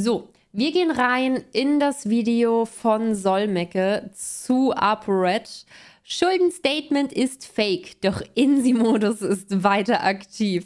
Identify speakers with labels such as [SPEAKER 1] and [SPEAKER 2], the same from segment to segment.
[SPEAKER 1] So, wir gehen rein in das Video von Solmecke zu ApoRed. Schuldenstatement ist fake, doch Insi-Modus ist weiter aktiv.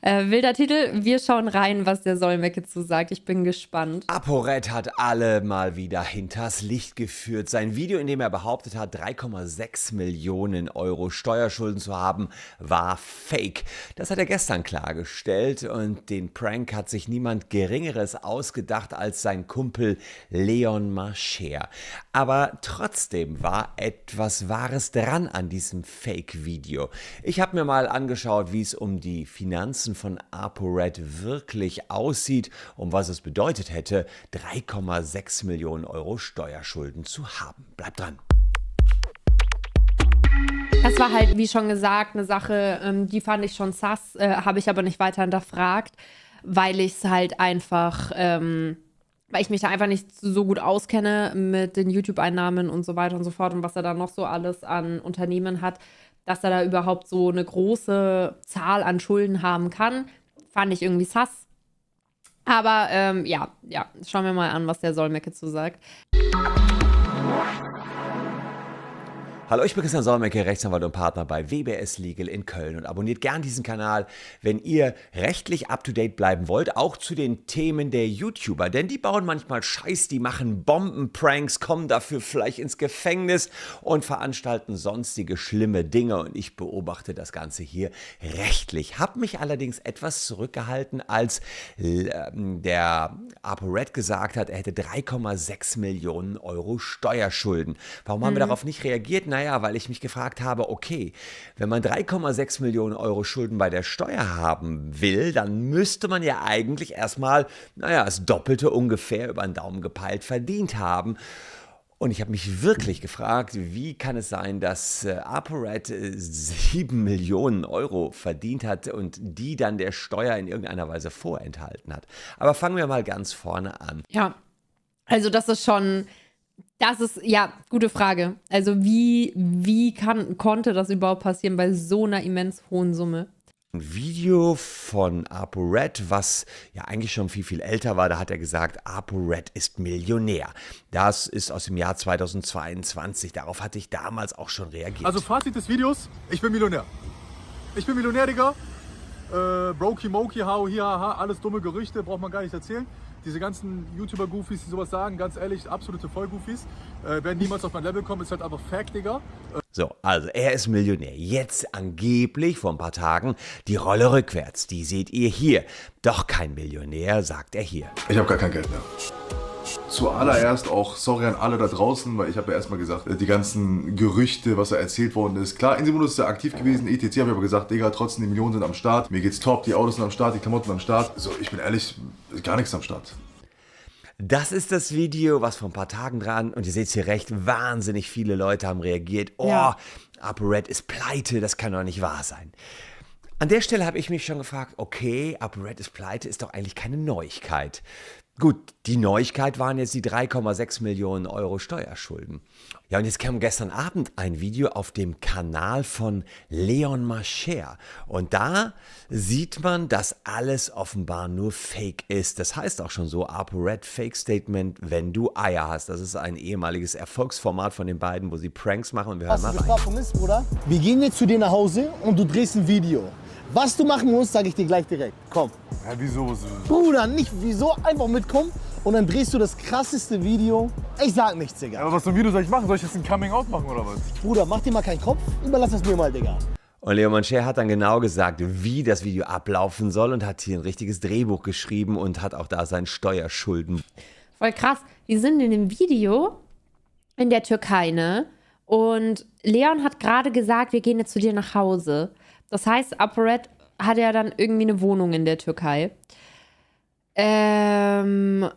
[SPEAKER 1] Äh, wilder Titel, wir schauen rein, was der Solmecke zu sagt. Ich bin gespannt.
[SPEAKER 2] ApoRed hat alle mal wieder hinters Licht geführt. Sein Video, in dem er behauptet hat, 3,6 Millionen Euro Steuerschulden zu haben, war fake. Das hat er gestern klargestellt und den Prank hat sich niemand Geringeres ausgedacht als sein Kumpel Leon Marcher. Aber trotzdem war etwas Wahres dran an diesem Fake-Video. Ich habe mir mal angeschaut, wie es um die Finanzen von ApoRed wirklich aussieht und was es bedeutet hätte, 3,6 Millionen Euro Steuerschulden zu haben. Bleibt dran.
[SPEAKER 1] Das war halt, wie schon gesagt, eine Sache, ähm, die fand ich schon sass, äh, habe ich aber nicht weiter hinterfragt, weil ich es halt einfach... Ähm weil ich mich da einfach nicht so gut auskenne mit den YouTube-Einnahmen und so weiter und so fort und was er da noch so alles an Unternehmen hat, dass er da überhaupt so eine große Zahl an Schulden haben kann, fand ich irgendwie sass. Aber ähm, ja, ja, schauen wir mal an, was der Solmecke zu sagt.
[SPEAKER 2] Hallo, ich bin Christian Solmecke, Rechtsanwalt und Partner bei WBS Legal in Köln und abonniert gern diesen Kanal, wenn ihr rechtlich up-to-date bleiben wollt, auch zu den Themen der YouTuber, denn die bauen manchmal Scheiß, die machen Bombenpranks, kommen dafür vielleicht ins Gefängnis und veranstalten sonstige schlimme Dinge und ich beobachte das Ganze hier rechtlich. Hab mich allerdings etwas zurückgehalten, als ähm, der ApoRed gesagt hat, er hätte 3,6 Millionen Euro Steuerschulden. Warum haben mhm. wir darauf nicht reagiert? Nein, naja, weil ich mich gefragt habe, okay, wenn man 3,6 Millionen Euro Schulden bei der Steuer haben will, dann müsste man ja eigentlich erstmal, naja, das Doppelte ungefähr über den Daumen gepeilt verdient haben. Und ich habe mich wirklich gefragt, wie kann es sein, dass äh, ApoRed 7 äh, Millionen Euro verdient hat und die dann der Steuer in irgendeiner Weise vorenthalten hat. Aber fangen wir mal ganz vorne an.
[SPEAKER 1] Ja, also das ist schon das ist, ja, gute Frage. Also, wie, wie kann, konnte das überhaupt passieren bei so einer immens hohen Summe?
[SPEAKER 2] Ein Video von ApoRed, was ja eigentlich schon viel, viel älter war, da hat er gesagt, ApoRed ist Millionär. Das ist aus dem Jahr 2022. Darauf hatte ich damals auch schon reagiert. Also,
[SPEAKER 3] Fazit des Videos: Ich bin Millionär. Ich bin Millionär, Digga. Äh, Brokey, Mokey, Hau, hier, ha, alles dumme Gerüchte, braucht man gar nicht erzählen diese ganzen YouTuber-Goofies, die sowas sagen, ganz ehrlich, absolute Vollgoofies, äh, werden niemals auf mein Level kommen. Ist halt einfach Fact, Digga.
[SPEAKER 2] Äh, so, also er ist Millionär. Jetzt angeblich vor ein paar Tagen die Rolle rückwärts. Die seht ihr hier. Doch kein Millionär, sagt er hier. Ich habe gar kein Geld mehr. Zuallererst
[SPEAKER 3] auch sorry an alle da draußen, weil ich habe ja erstmal gesagt, äh, die ganzen Gerüchte, was da erzählt worden ist. Klar, Insimulus ist ja aktiv gewesen, ETC habe ich aber gesagt, Digga, trotzdem, die Millionen sind
[SPEAKER 2] am Start, mir geht's top, die Autos sind am Start, die Klamotten am Start. So, ich bin ehrlich, gar nichts am Start. Das ist das Video, was vor ein paar Tagen dran, und ihr seht es hier recht, wahnsinnig viele Leute haben reagiert. Oh, ja. UpRed ist pleite, das kann doch nicht wahr sein. An der Stelle habe ich mich schon gefragt, okay, UpRed ist pleite, ist doch eigentlich keine Neuigkeit. Gut, die Neuigkeit waren jetzt die 3,6 Millionen Euro Steuerschulden. Ja, und jetzt kam gestern Abend ein Video auf dem Kanal von Leon Mascher. Und da sieht man, dass alles offenbar nur Fake ist. Das heißt auch schon so, Red Fake Statement, wenn du Eier hast. Das ist ein ehemaliges Erfolgsformat von den beiden, wo sie Pranks machen. Und wir hören mal du
[SPEAKER 4] rein. Ist, Bruder? Wir gehen jetzt zu dir nach Hause und du drehst ein Video. Was du machen musst, sage ich dir gleich direkt. Komm. Ja, wieso? Bruder, nicht wieso, einfach mitkommen und dann drehst du das krasseste Video. Ich sag nichts, Digga.
[SPEAKER 3] Aber was für ein Video soll ich machen? Soll ich jetzt ein Coming-out machen oder was?
[SPEAKER 4] Bruder, mach dir mal keinen Kopf, überlass das mir mal, Digga.
[SPEAKER 2] Und Leon Mancher hat dann genau gesagt, wie das Video ablaufen soll und hat hier ein richtiges Drehbuch geschrieben und hat auch da seinen Steuerschulden.
[SPEAKER 1] Voll krass. Wir sind in dem Video in der Türkei, ne? Und Leon hat gerade gesagt, wir gehen jetzt zu dir nach Hause. Das heißt, ApoRed hat ja dann irgendwie eine Wohnung in der Türkei. Ähm,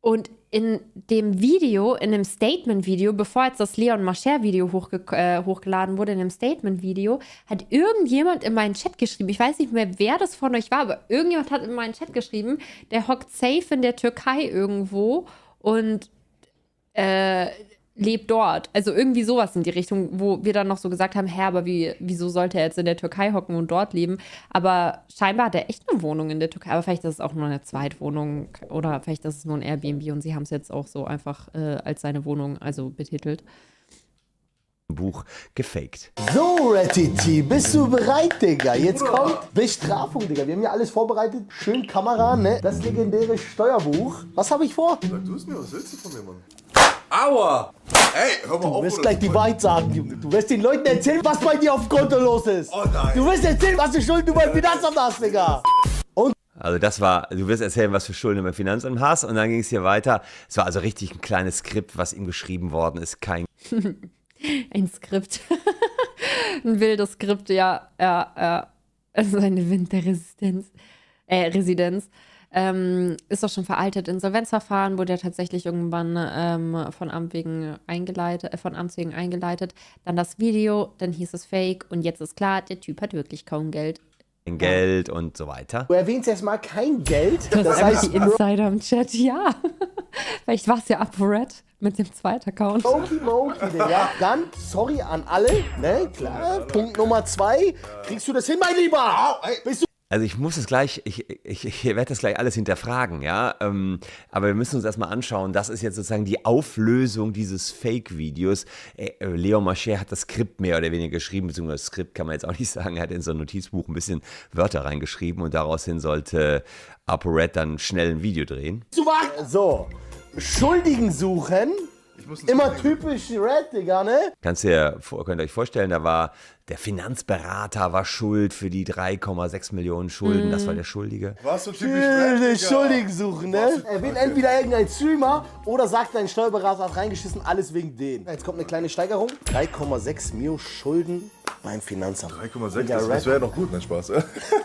[SPEAKER 1] und in dem Video, in dem Statement-Video, bevor jetzt das Leon Mascher-Video äh, hochgeladen wurde, in dem Statement-Video, hat irgendjemand in meinen Chat geschrieben, ich weiß nicht mehr, wer das von euch war, aber irgendjemand hat in meinen Chat geschrieben, der hockt safe in der Türkei irgendwo und äh, lebt dort. Also irgendwie sowas in die Richtung, wo wir dann noch so gesagt haben, hä, aber wie, wieso sollte er jetzt in der Türkei hocken und dort leben? Aber scheinbar hat er echt eine Wohnung in der Türkei. Aber vielleicht ist es auch nur eine Zweitwohnung oder vielleicht ist es nur ein Airbnb und sie haben es jetzt auch so einfach äh, als seine Wohnung also betitelt.
[SPEAKER 2] Buch gefaked. So, Rettiti, bist du
[SPEAKER 4] bereit, Digga? Jetzt kommt Bestrafung, Digga. Wir haben ja alles vorbereitet. Schön Kamera, ne? Das legendäre Steuerbuch. Was habe ich vor? Sag du es
[SPEAKER 3] mir, was willst du von mir, Mann? Aua!
[SPEAKER 4] Ey, hör mal du auf. Du wirst gleich die Wahrheit sagen. Junge. Du wirst den Leuten erzählen, was bei dir auf dem Konto los ist. Oh nein. Du wirst erzählen, was für Schulden du beim Finanzamt hast, Digga. Und
[SPEAKER 2] also das war, du wirst erzählen, was für Schulden du beim Finanzamt hast. Und dann ging es hier weiter. Es war also richtig ein kleines Skript, was ihm geschrieben worden ist. Kein...
[SPEAKER 1] ein Skript. ein wildes Skript, ja. Ja, ja. Seine Winterresistenz. Äh, Residenz ähm, ist doch schon veraltet. Insolvenzverfahren wurde ja tatsächlich irgendwann ähm, von, Amt wegen eingeleitet, äh, von Amts wegen eingeleitet. Dann das Video, dann hieß es Fake und jetzt ist klar, der Typ hat wirklich kaum Geld.
[SPEAKER 2] Geld und so weiter. Du erwähnst erstmal
[SPEAKER 4] kein Geld.
[SPEAKER 2] Das, das heißt, die
[SPEAKER 1] Insider im Chat, ja. Vielleicht war es ja Red mit dem zweiten Account.
[SPEAKER 4] Okidoki, ne? ja. Dann, sorry an alle, ne, klar. Punkt Nummer zwei. Kriegst du das hin, mein Lieber? Bist du
[SPEAKER 2] also ich muss es gleich, ich, ich, ich werde das gleich alles hinterfragen, ja. Ähm, aber wir müssen uns erstmal anschauen, das ist jetzt sozusagen die Auflösung dieses Fake-Videos. Äh, äh Leo Marcher hat das Skript mehr oder weniger geschrieben, beziehungsweise das Skript kann man jetzt auch nicht sagen, er hat in so ein Notizbuch ein bisschen Wörter reingeschrieben und daraus hin sollte ApoRed dann schnell ein Video drehen.
[SPEAKER 4] So, Schuldigen suchen Immer typisch Red, Digga, ne?
[SPEAKER 2] Kannst ihr, könnt ihr euch vorstellen, da war der Finanzberater war schuld für die 3,6 Millionen Schulden. Mm. Das war mhm. der Schuldige.
[SPEAKER 3] Warst du typisch Red, Schuldigen suchen, ne? Er will entweder
[SPEAKER 4] irgendein Zümer oder sagt, dein Steuerberater hat reingeschissen, alles wegen den. Jetzt kommt eine kleine Steigerung. 3,6 Mio Schulden beim Finanzamt. 3,6, das, das wäre ja noch gut, mein ne, Spaß.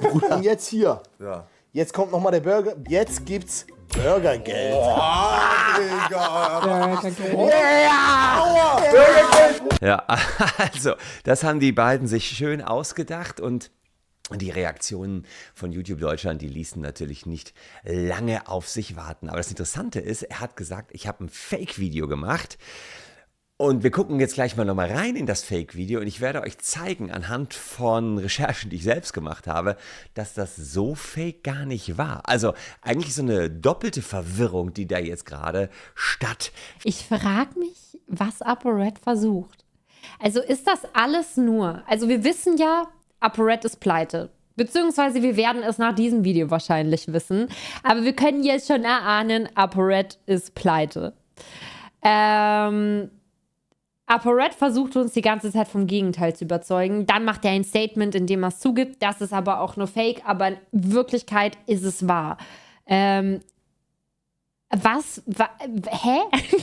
[SPEAKER 4] Und jetzt hier. Ja. Jetzt kommt nochmal der Burger. Jetzt gibt's Burgergeld. Oh, Digga. Burgergeld. Oh. Burgergeld.
[SPEAKER 2] Ja, also, das haben die beiden sich schön ausgedacht und die Reaktionen von YouTube Deutschland, die ließen natürlich nicht lange auf sich warten. Aber das Interessante ist, er hat gesagt, ich habe ein Fake-Video gemacht. Und wir gucken jetzt gleich mal nochmal rein in das Fake-Video und ich werde euch zeigen, anhand von Recherchen, die ich selbst gemacht habe, dass das so fake gar nicht war. Also eigentlich so eine doppelte Verwirrung, die da jetzt gerade statt.
[SPEAKER 1] Ich frage mich, was ApoRed versucht. Also ist das alles nur, also wir wissen ja, ApoRed ist pleite. Beziehungsweise wir werden es nach diesem Video wahrscheinlich wissen. Aber wir können jetzt schon erahnen, ApoRed ist pleite. Ähm, ApoRed versucht uns die ganze Zeit vom Gegenteil zu überzeugen. Dann macht er ein Statement, in dem er es zugibt. Das ist aber auch nur Fake, aber in Wirklichkeit ist es wahr. Ähm, was? Wa, hä?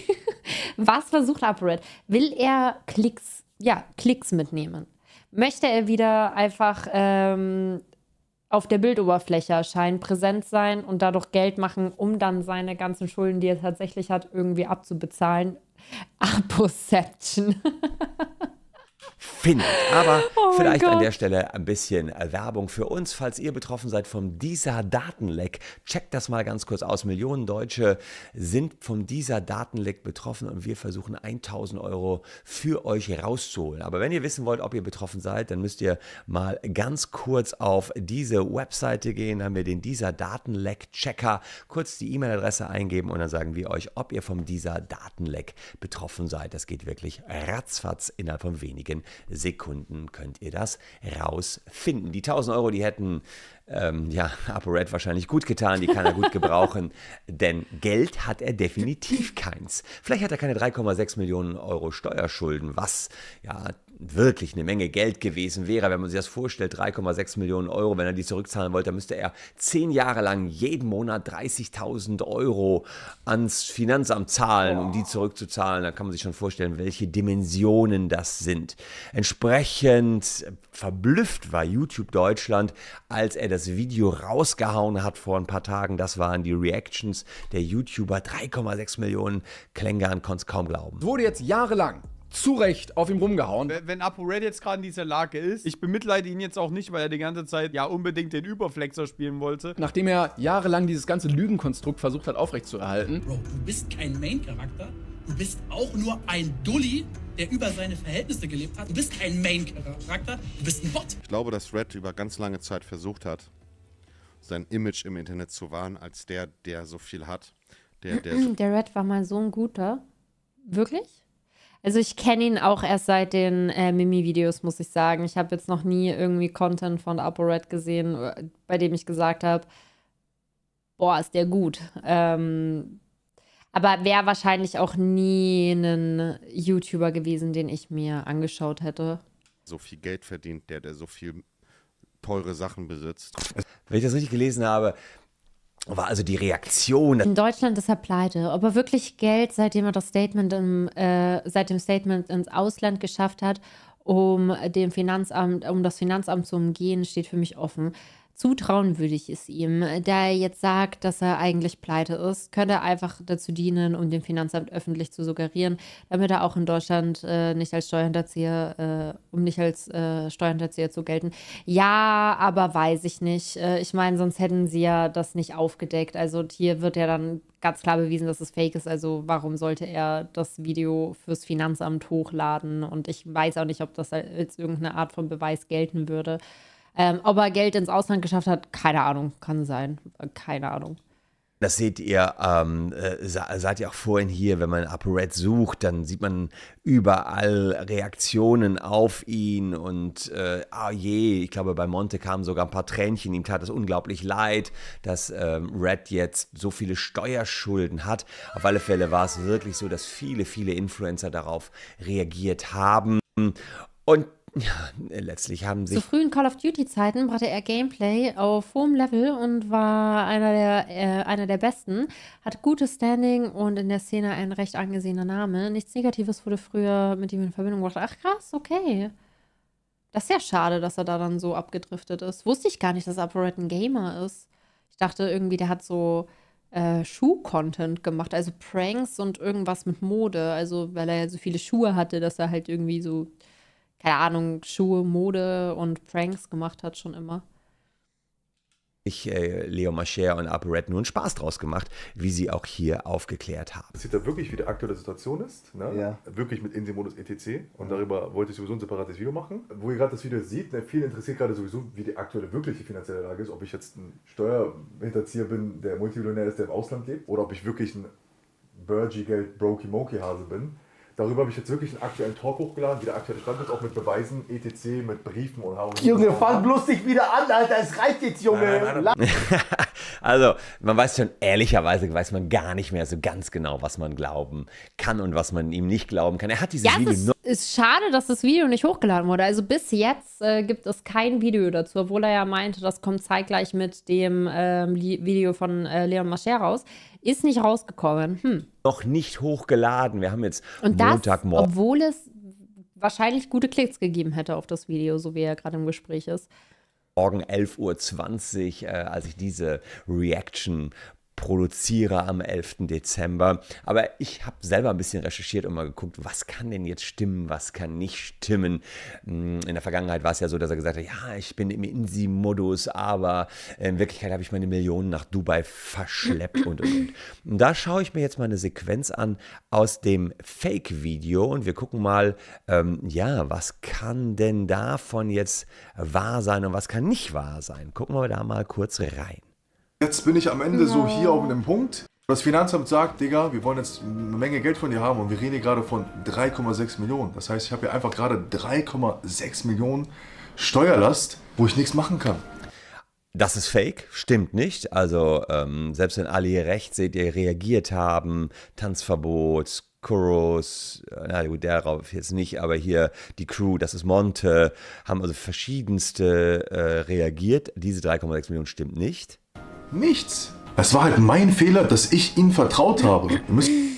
[SPEAKER 1] was versucht ApoRed? Will er Klicks, ja, Klicks mitnehmen? Möchte er wieder einfach ähm, auf der Bildoberfläche erscheinen, präsent sein und dadurch Geld machen, um dann seine ganzen Schulden, die er tatsächlich hat, irgendwie abzubezahlen, Apple
[SPEAKER 2] findet. Aber oh vielleicht an der Stelle ein bisschen äh, Werbung für uns, falls ihr betroffen seid vom dieser Datenleck. Checkt das mal ganz kurz aus. Millionen Deutsche sind vom dieser Datenleck betroffen und wir versuchen 1000 Euro für euch rauszuholen. Aber wenn ihr wissen wollt, ob ihr betroffen seid, dann müsst ihr mal ganz kurz auf diese Webseite gehen. Da haben wir den dieser Datenleck Checker. Kurz die E-Mail-Adresse eingeben und dann sagen wir euch, ob ihr vom dieser Datenleck betroffen seid. Das geht wirklich ratzfatz innerhalb von wenigen Sekunden könnt ihr das rausfinden. Die 1000 Euro, die hätten ähm, ja, ApoRed wahrscheinlich gut getan, die kann er gut gebrauchen, denn Geld hat er definitiv keins. Vielleicht hat er keine 3,6 Millionen Euro Steuerschulden, was ja wirklich eine Menge Geld gewesen wäre, wenn man sich das vorstellt, 3,6 Millionen Euro, wenn er die zurückzahlen wollte, dann müsste er zehn Jahre lang jeden Monat 30.000 Euro ans Finanzamt zahlen, um die zurückzuzahlen. Da kann man sich schon vorstellen, welche Dimensionen das sind. Entsprechend verblüfft war YouTube Deutschland, als er das Video rausgehauen hat vor ein paar Tagen. Das waren die Reactions der YouTuber. 3,6 Millionen Klängern konnte es kaum glauben. Es wurde jetzt jahrelang
[SPEAKER 3] zu Recht auf ihm rumgehauen. Wenn, wenn Apo Red jetzt gerade in dieser Lage ist, ich bemitleide ihn jetzt auch nicht, weil er die ganze Zeit ja unbedingt den Überflexer spielen wollte. Nachdem er jahrelang dieses ganze Lügenkonstrukt versucht hat aufrechtzuerhalten. Bro, du bist kein Main-Charakter. Du bist auch nur ein
[SPEAKER 4] Dulli, der über seine Verhältnisse gelebt hat. Du bist kein Main-Charakter, du bist ein Bot.
[SPEAKER 2] Ich glaube, dass Red über ganz lange Zeit versucht hat, sein Image im Internet zu wahren, als der, der so viel hat. Der, der,
[SPEAKER 1] der Red war mal so ein guter. Wirklich? Also ich kenne ihn auch erst seit den äh, Mimi-Videos, muss ich sagen. Ich habe jetzt noch nie irgendwie Content von ApoRed gesehen, äh, bei dem ich gesagt habe, boah, ist der gut. Ähm, aber wäre wahrscheinlich auch nie ein YouTuber gewesen, den ich mir angeschaut hätte.
[SPEAKER 2] So viel Geld verdient der, der so viel teure Sachen besitzt. Wenn ich das richtig gelesen habe, war also die Reaktion. In
[SPEAKER 1] Deutschland ist er pleite. Ob er wirklich Geld, seitdem er das Statement im, äh, seit dem Statement ins Ausland geschafft hat, um dem Finanzamt, um das Finanzamt zu umgehen, steht für mich offen. Zutrauen würde ich es ihm. Da er jetzt sagt, dass er eigentlich pleite ist, könnte er einfach dazu dienen, um dem Finanzamt öffentlich zu suggerieren, damit er auch in Deutschland äh, nicht als Steuerhinterzieher, äh, um nicht als äh, Steuerhinterzieher zu gelten. Ja, aber weiß ich nicht. Äh, ich meine, sonst hätten sie ja das nicht aufgedeckt. Also hier wird ja dann ganz klar bewiesen, dass es fake ist. Also warum sollte er das Video fürs Finanzamt hochladen? Und ich weiß auch nicht, ob das als irgendeine Art von Beweis gelten würde. Ähm, ob er Geld ins Ausland geschafft hat, keine Ahnung, kann sein. Keine Ahnung.
[SPEAKER 2] Das seht ihr, ähm, äh, seid ihr auch vorhin hier, wenn man ApoRed sucht, dann sieht man überall Reaktionen auf ihn und äh, ah je, ich glaube bei Monte kamen sogar ein paar Tränchen, ihm tat es unglaublich leid, dass ähm, Red jetzt so viele Steuerschulden hat. Auf alle Fälle war es wirklich so, dass viele, viele Influencer darauf reagiert haben und ja, äh, letztlich haben sich. Zu
[SPEAKER 1] frühen Call of Duty-Zeiten brachte er Gameplay auf hohem Level und war einer der, äh, einer der besten, hat gutes Standing und in der Szene ein recht angesehener Name. Nichts Negatives wurde früher mit ihm in Verbindung gebracht. Ach krass, okay. Das ist ja schade, dass er da dann so abgedriftet ist. Wusste ich gar nicht, dass Upright ein Gamer ist. Ich dachte irgendwie, der hat so äh, Schuh-Content gemacht, also Pranks und irgendwas mit Mode. Also, weil er ja so viele Schuhe hatte, dass er halt irgendwie so keine Ahnung, Schuhe, Mode und Pranks gemacht hat, schon immer
[SPEAKER 2] ich, äh, Leo Mascher und ApoRed nun Spaß draus gemacht, wie sie auch hier aufgeklärt haben.
[SPEAKER 3] Sieht da wirklich wie die aktuelle Situation ist, ne? ja. wirklich mit insel etc. Und darüber wollte ich sowieso ein separates Video machen. Wo ihr gerade das Video seht, ne, viele interessiert gerade sowieso, wie die aktuelle wirkliche finanzielle Lage ist, ob ich jetzt ein Steuerhinterzieher bin, der Multimillionär ist, der im Ausland lebt, oder ob ich wirklich ein Burgie-Geld-Brokey-Mokey-Hase bin Darüber habe ich jetzt wirklich einen aktuellen Talk hochgeladen, wie der aktuelle Stand ist, auch mit Beweisen, etc., mit Briefen und Haus. Junge, fang bloß
[SPEAKER 4] nicht wieder an, Alter, es reicht jetzt, Junge. Nein, nein,
[SPEAKER 3] nein,
[SPEAKER 2] also, man weiß schon, ehrlicherweise weiß man gar nicht mehr so ganz genau, was man glauben kann und was man ihm nicht glauben kann. Er hat diese ja, Video
[SPEAKER 1] ist schade, dass das Video nicht hochgeladen wurde. Also bis jetzt äh, gibt es kein Video dazu, obwohl er ja meinte, das kommt zeitgleich mit dem ähm, Video von äh, Leon Mascher raus. Ist nicht rausgekommen.
[SPEAKER 2] Hm. Noch nicht hochgeladen. Wir haben jetzt Und Montagmorgen.
[SPEAKER 1] Obwohl es wahrscheinlich gute Klicks gegeben hätte auf das Video, so wie er gerade im Gespräch ist
[SPEAKER 2] morgen 11.20 Uhr, äh, als ich diese Reaction produziere am 11. Dezember. Aber ich habe selber ein bisschen recherchiert und mal geguckt, was kann denn jetzt stimmen, was kann nicht stimmen. Hm, in der Vergangenheit war es ja so, dass er gesagt hat, ja, ich bin im Insi-Modus, aber in Wirklichkeit habe ich meine Millionen nach Dubai verschleppt und, und, und. Und da schaue ich mir jetzt mal eine Sequenz an aus dem Fake-Video und wir gucken mal, ähm, ja, was kann denn davon jetzt wahr sein und was kann nicht wahr sein. Gucken wir da mal kurz rein.
[SPEAKER 3] Jetzt bin ich am Ende no. so hier auf einem Punkt. Das Finanzamt sagt, Digga, wir wollen jetzt eine Menge Geld von dir haben und wir reden hier gerade von 3,6 Millionen. Das heißt, ich habe hier einfach gerade 3,6 Millionen Steuerlast, wo ich nichts
[SPEAKER 2] machen kann. Das ist fake, stimmt nicht. Also ähm, selbst wenn alle hier recht seht, ihr reagiert haben, Tanzverbot, Kuros, äh, na gut, darauf jetzt nicht, aber hier die Crew, das ist Monte, haben also verschiedenste äh, reagiert. Diese 3,6 Millionen stimmt nicht.
[SPEAKER 3] Nichts. Es war halt mein Fehler, dass
[SPEAKER 2] ich ihn vertraut habe.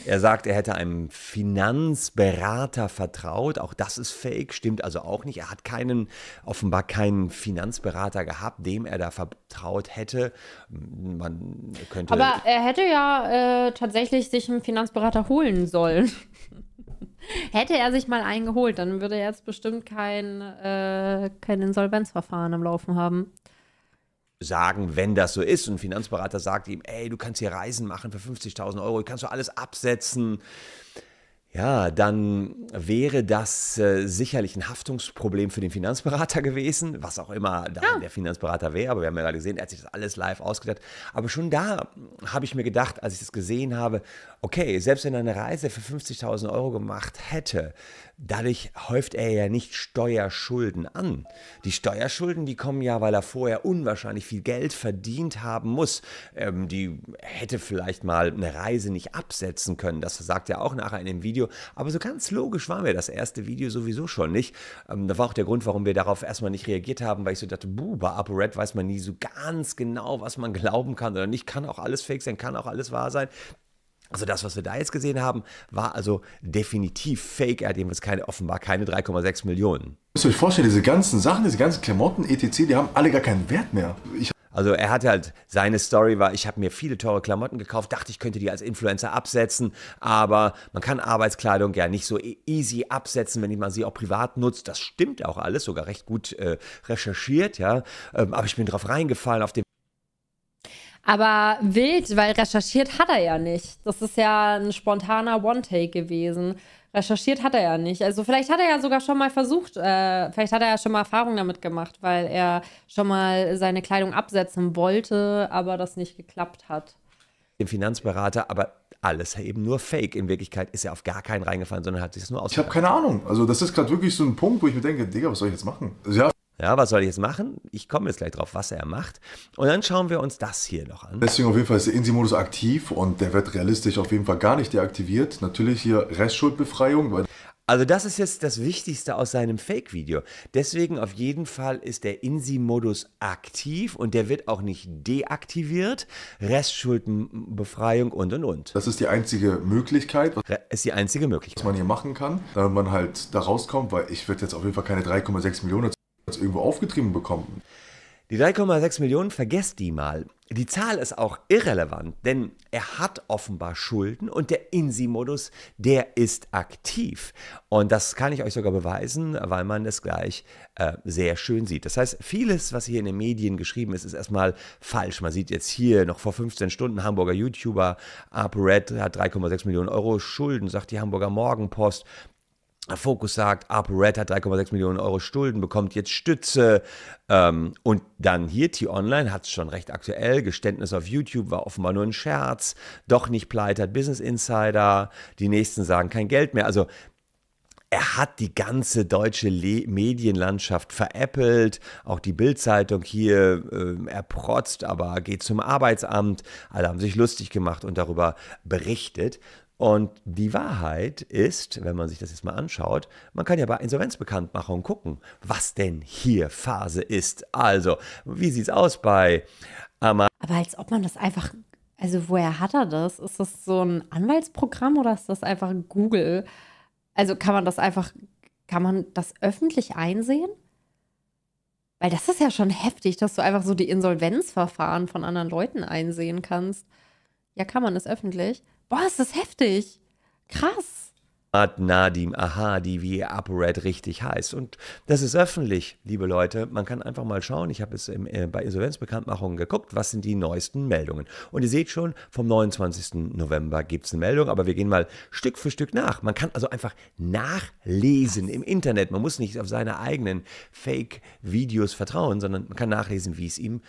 [SPEAKER 2] Er sagt, er hätte einem Finanzberater vertraut. Auch das ist fake, stimmt also auch nicht. Er hat keinen, offenbar keinen Finanzberater gehabt, dem er da vertraut hätte. Man könnte. Aber
[SPEAKER 1] er hätte ja äh, tatsächlich sich einen Finanzberater holen sollen. hätte er sich mal einen geholt, dann würde er jetzt bestimmt kein, äh, kein Insolvenzverfahren am Laufen haben
[SPEAKER 2] sagen, wenn das so ist. Und ein Finanzberater sagt ihm, ey, du kannst hier Reisen machen für 50.000 Euro, kannst du alles absetzen. Ja, dann wäre das äh, sicherlich ein Haftungsproblem für den Finanzberater gewesen, was auch immer ja. der Finanzberater wäre. Aber wir haben ja gerade gesehen, er hat sich das alles live ausgedacht. Aber schon da habe ich mir gedacht, als ich das gesehen habe, okay, selbst wenn er eine Reise für 50.000 Euro gemacht hätte, dadurch häuft er ja nicht Steuerschulden an. Die Steuerschulden, die kommen ja, weil er vorher unwahrscheinlich viel Geld verdient haben muss. Ähm, die hätte vielleicht mal eine Reise nicht absetzen können. Das sagt er auch nachher in dem Video. Aber so ganz logisch war mir das erste Video sowieso schon nicht. Ähm, das war auch der Grund, warum wir darauf erstmal nicht reagiert haben, weil ich so dachte, buh, bei ApoRed weiß man nie so ganz genau, was man glauben kann oder nicht. Kann auch alles fake sein, kann auch alles wahr sein. Also das, was wir da jetzt gesehen haben, war also definitiv Fake. Er hat jedenfalls keine, offenbar keine 3,6 Millionen. Müsst ihr euch vorstellen, diese ganzen Sachen, diese ganzen Klamotten, etc., die haben alle gar keinen Wert mehr. Ich also er hat halt, seine Story war, ich habe mir viele teure Klamotten gekauft, dachte, ich könnte die als Influencer absetzen, aber man kann Arbeitskleidung ja nicht so e-, easy absetzen, wenn man sie auch privat nutzt. Das stimmt auch alles, sogar recht gut äh, recherchiert, ja. Ähm, aber ich bin drauf reingefallen auf dem
[SPEAKER 1] aber wild, weil recherchiert hat er ja nicht. Das ist ja ein spontaner One-Take gewesen. Recherchiert hat er ja nicht. Also vielleicht hat er ja sogar schon mal versucht, äh, vielleicht hat er ja schon mal Erfahrung damit gemacht, weil er schon mal seine Kleidung absetzen wollte, aber das nicht geklappt hat.
[SPEAKER 2] Dem Finanzberater, aber alles eben nur Fake. In Wirklichkeit ist er auf gar keinen reingefallen, sondern hat sich das nur aus. Ich habe keine Ahnung. Also das ist gerade wirklich so ein Punkt, wo ich mir denke, Digga, was soll ich jetzt machen? Also ja. Ja, was soll ich jetzt machen? Ich komme jetzt gleich drauf, was er macht. Und dann schauen wir uns das hier noch
[SPEAKER 3] an. Deswegen auf jeden Fall ist der Insi-Modus aktiv
[SPEAKER 2] und der wird realistisch auf jeden Fall gar nicht deaktiviert. Natürlich hier Restschuldbefreiung. also das ist jetzt das Wichtigste aus seinem Fake-Video. Deswegen auf jeden Fall ist der Insi-Modus aktiv und der wird auch nicht deaktiviert. Restschuldenbefreiung und und und. Das ist die einzige Möglichkeit. ist die einzige Möglichkeit. Was man hier machen kann, damit man halt da rauskommt, weil ich werde jetzt auf jeden Fall keine 3,6 Millionen irgendwo aufgetrieben bekommen. Die 3,6 Millionen, vergesst die mal. Die Zahl ist auch irrelevant, denn er hat offenbar Schulden und der Insi-Modus, der ist aktiv. Und das kann ich euch sogar beweisen, weil man es gleich äh, sehr schön sieht. Das heißt, vieles, was hier in den Medien geschrieben ist, ist erstmal falsch. Man sieht jetzt hier noch vor 15 Stunden Hamburger YouTuber ApoRed hat 3,6 Millionen Euro Schulden, sagt die Hamburger Morgenpost. Fokus sagt ab, hat 3,6 Millionen Euro Schulden, bekommt jetzt Stütze. Ähm, und dann hier T-Online hat es schon recht aktuell. Geständnis auf YouTube war offenbar nur ein Scherz. Doch nicht pleite hat Business Insider. Die nächsten sagen kein Geld mehr. Also er hat die ganze deutsche Le Medienlandschaft veräppelt, auch die Bildzeitung hier äh, erprotzt, aber geht zum Arbeitsamt. Alle haben sich lustig gemacht und darüber berichtet. Und die Wahrheit ist, wenn man sich das jetzt mal anschaut, man kann ja bei Insolvenzbekanntmachung gucken, was denn hier Phase ist. Also, wie sieht's aus bei Amazon? Aber als
[SPEAKER 1] ob man das einfach, also woher hat er das? Ist das so ein Anwaltsprogramm oder ist das einfach Google? Also kann man das einfach, kann man das öffentlich einsehen? Weil das ist ja schon heftig, dass du einfach so die Insolvenzverfahren von anderen Leuten einsehen kannst. Ja, kann man das öffentlich? boah, ist das heftig. Krass.
[SPEAKER 2] Ad Nadim Ahadi, wie ihr ApoRed richtig heißt. Und das ist öffentlich, liebe Leute. Man kann einfach mal schauen. Ich habe es im, äh, bei Insolvenzbekanntmachungen geguckt. Was sind die neuesten Meldungen? Und ihr seht schon, vom 29. November gibt es eine Meldung, aber wir gehen mal Stück für Stück nach. Man kann also einfach nachlesen im Internet. Man muss nicht auf seine eigenen Fake-Videos vertrauen, sondern man kann nachlesen, wie es ihm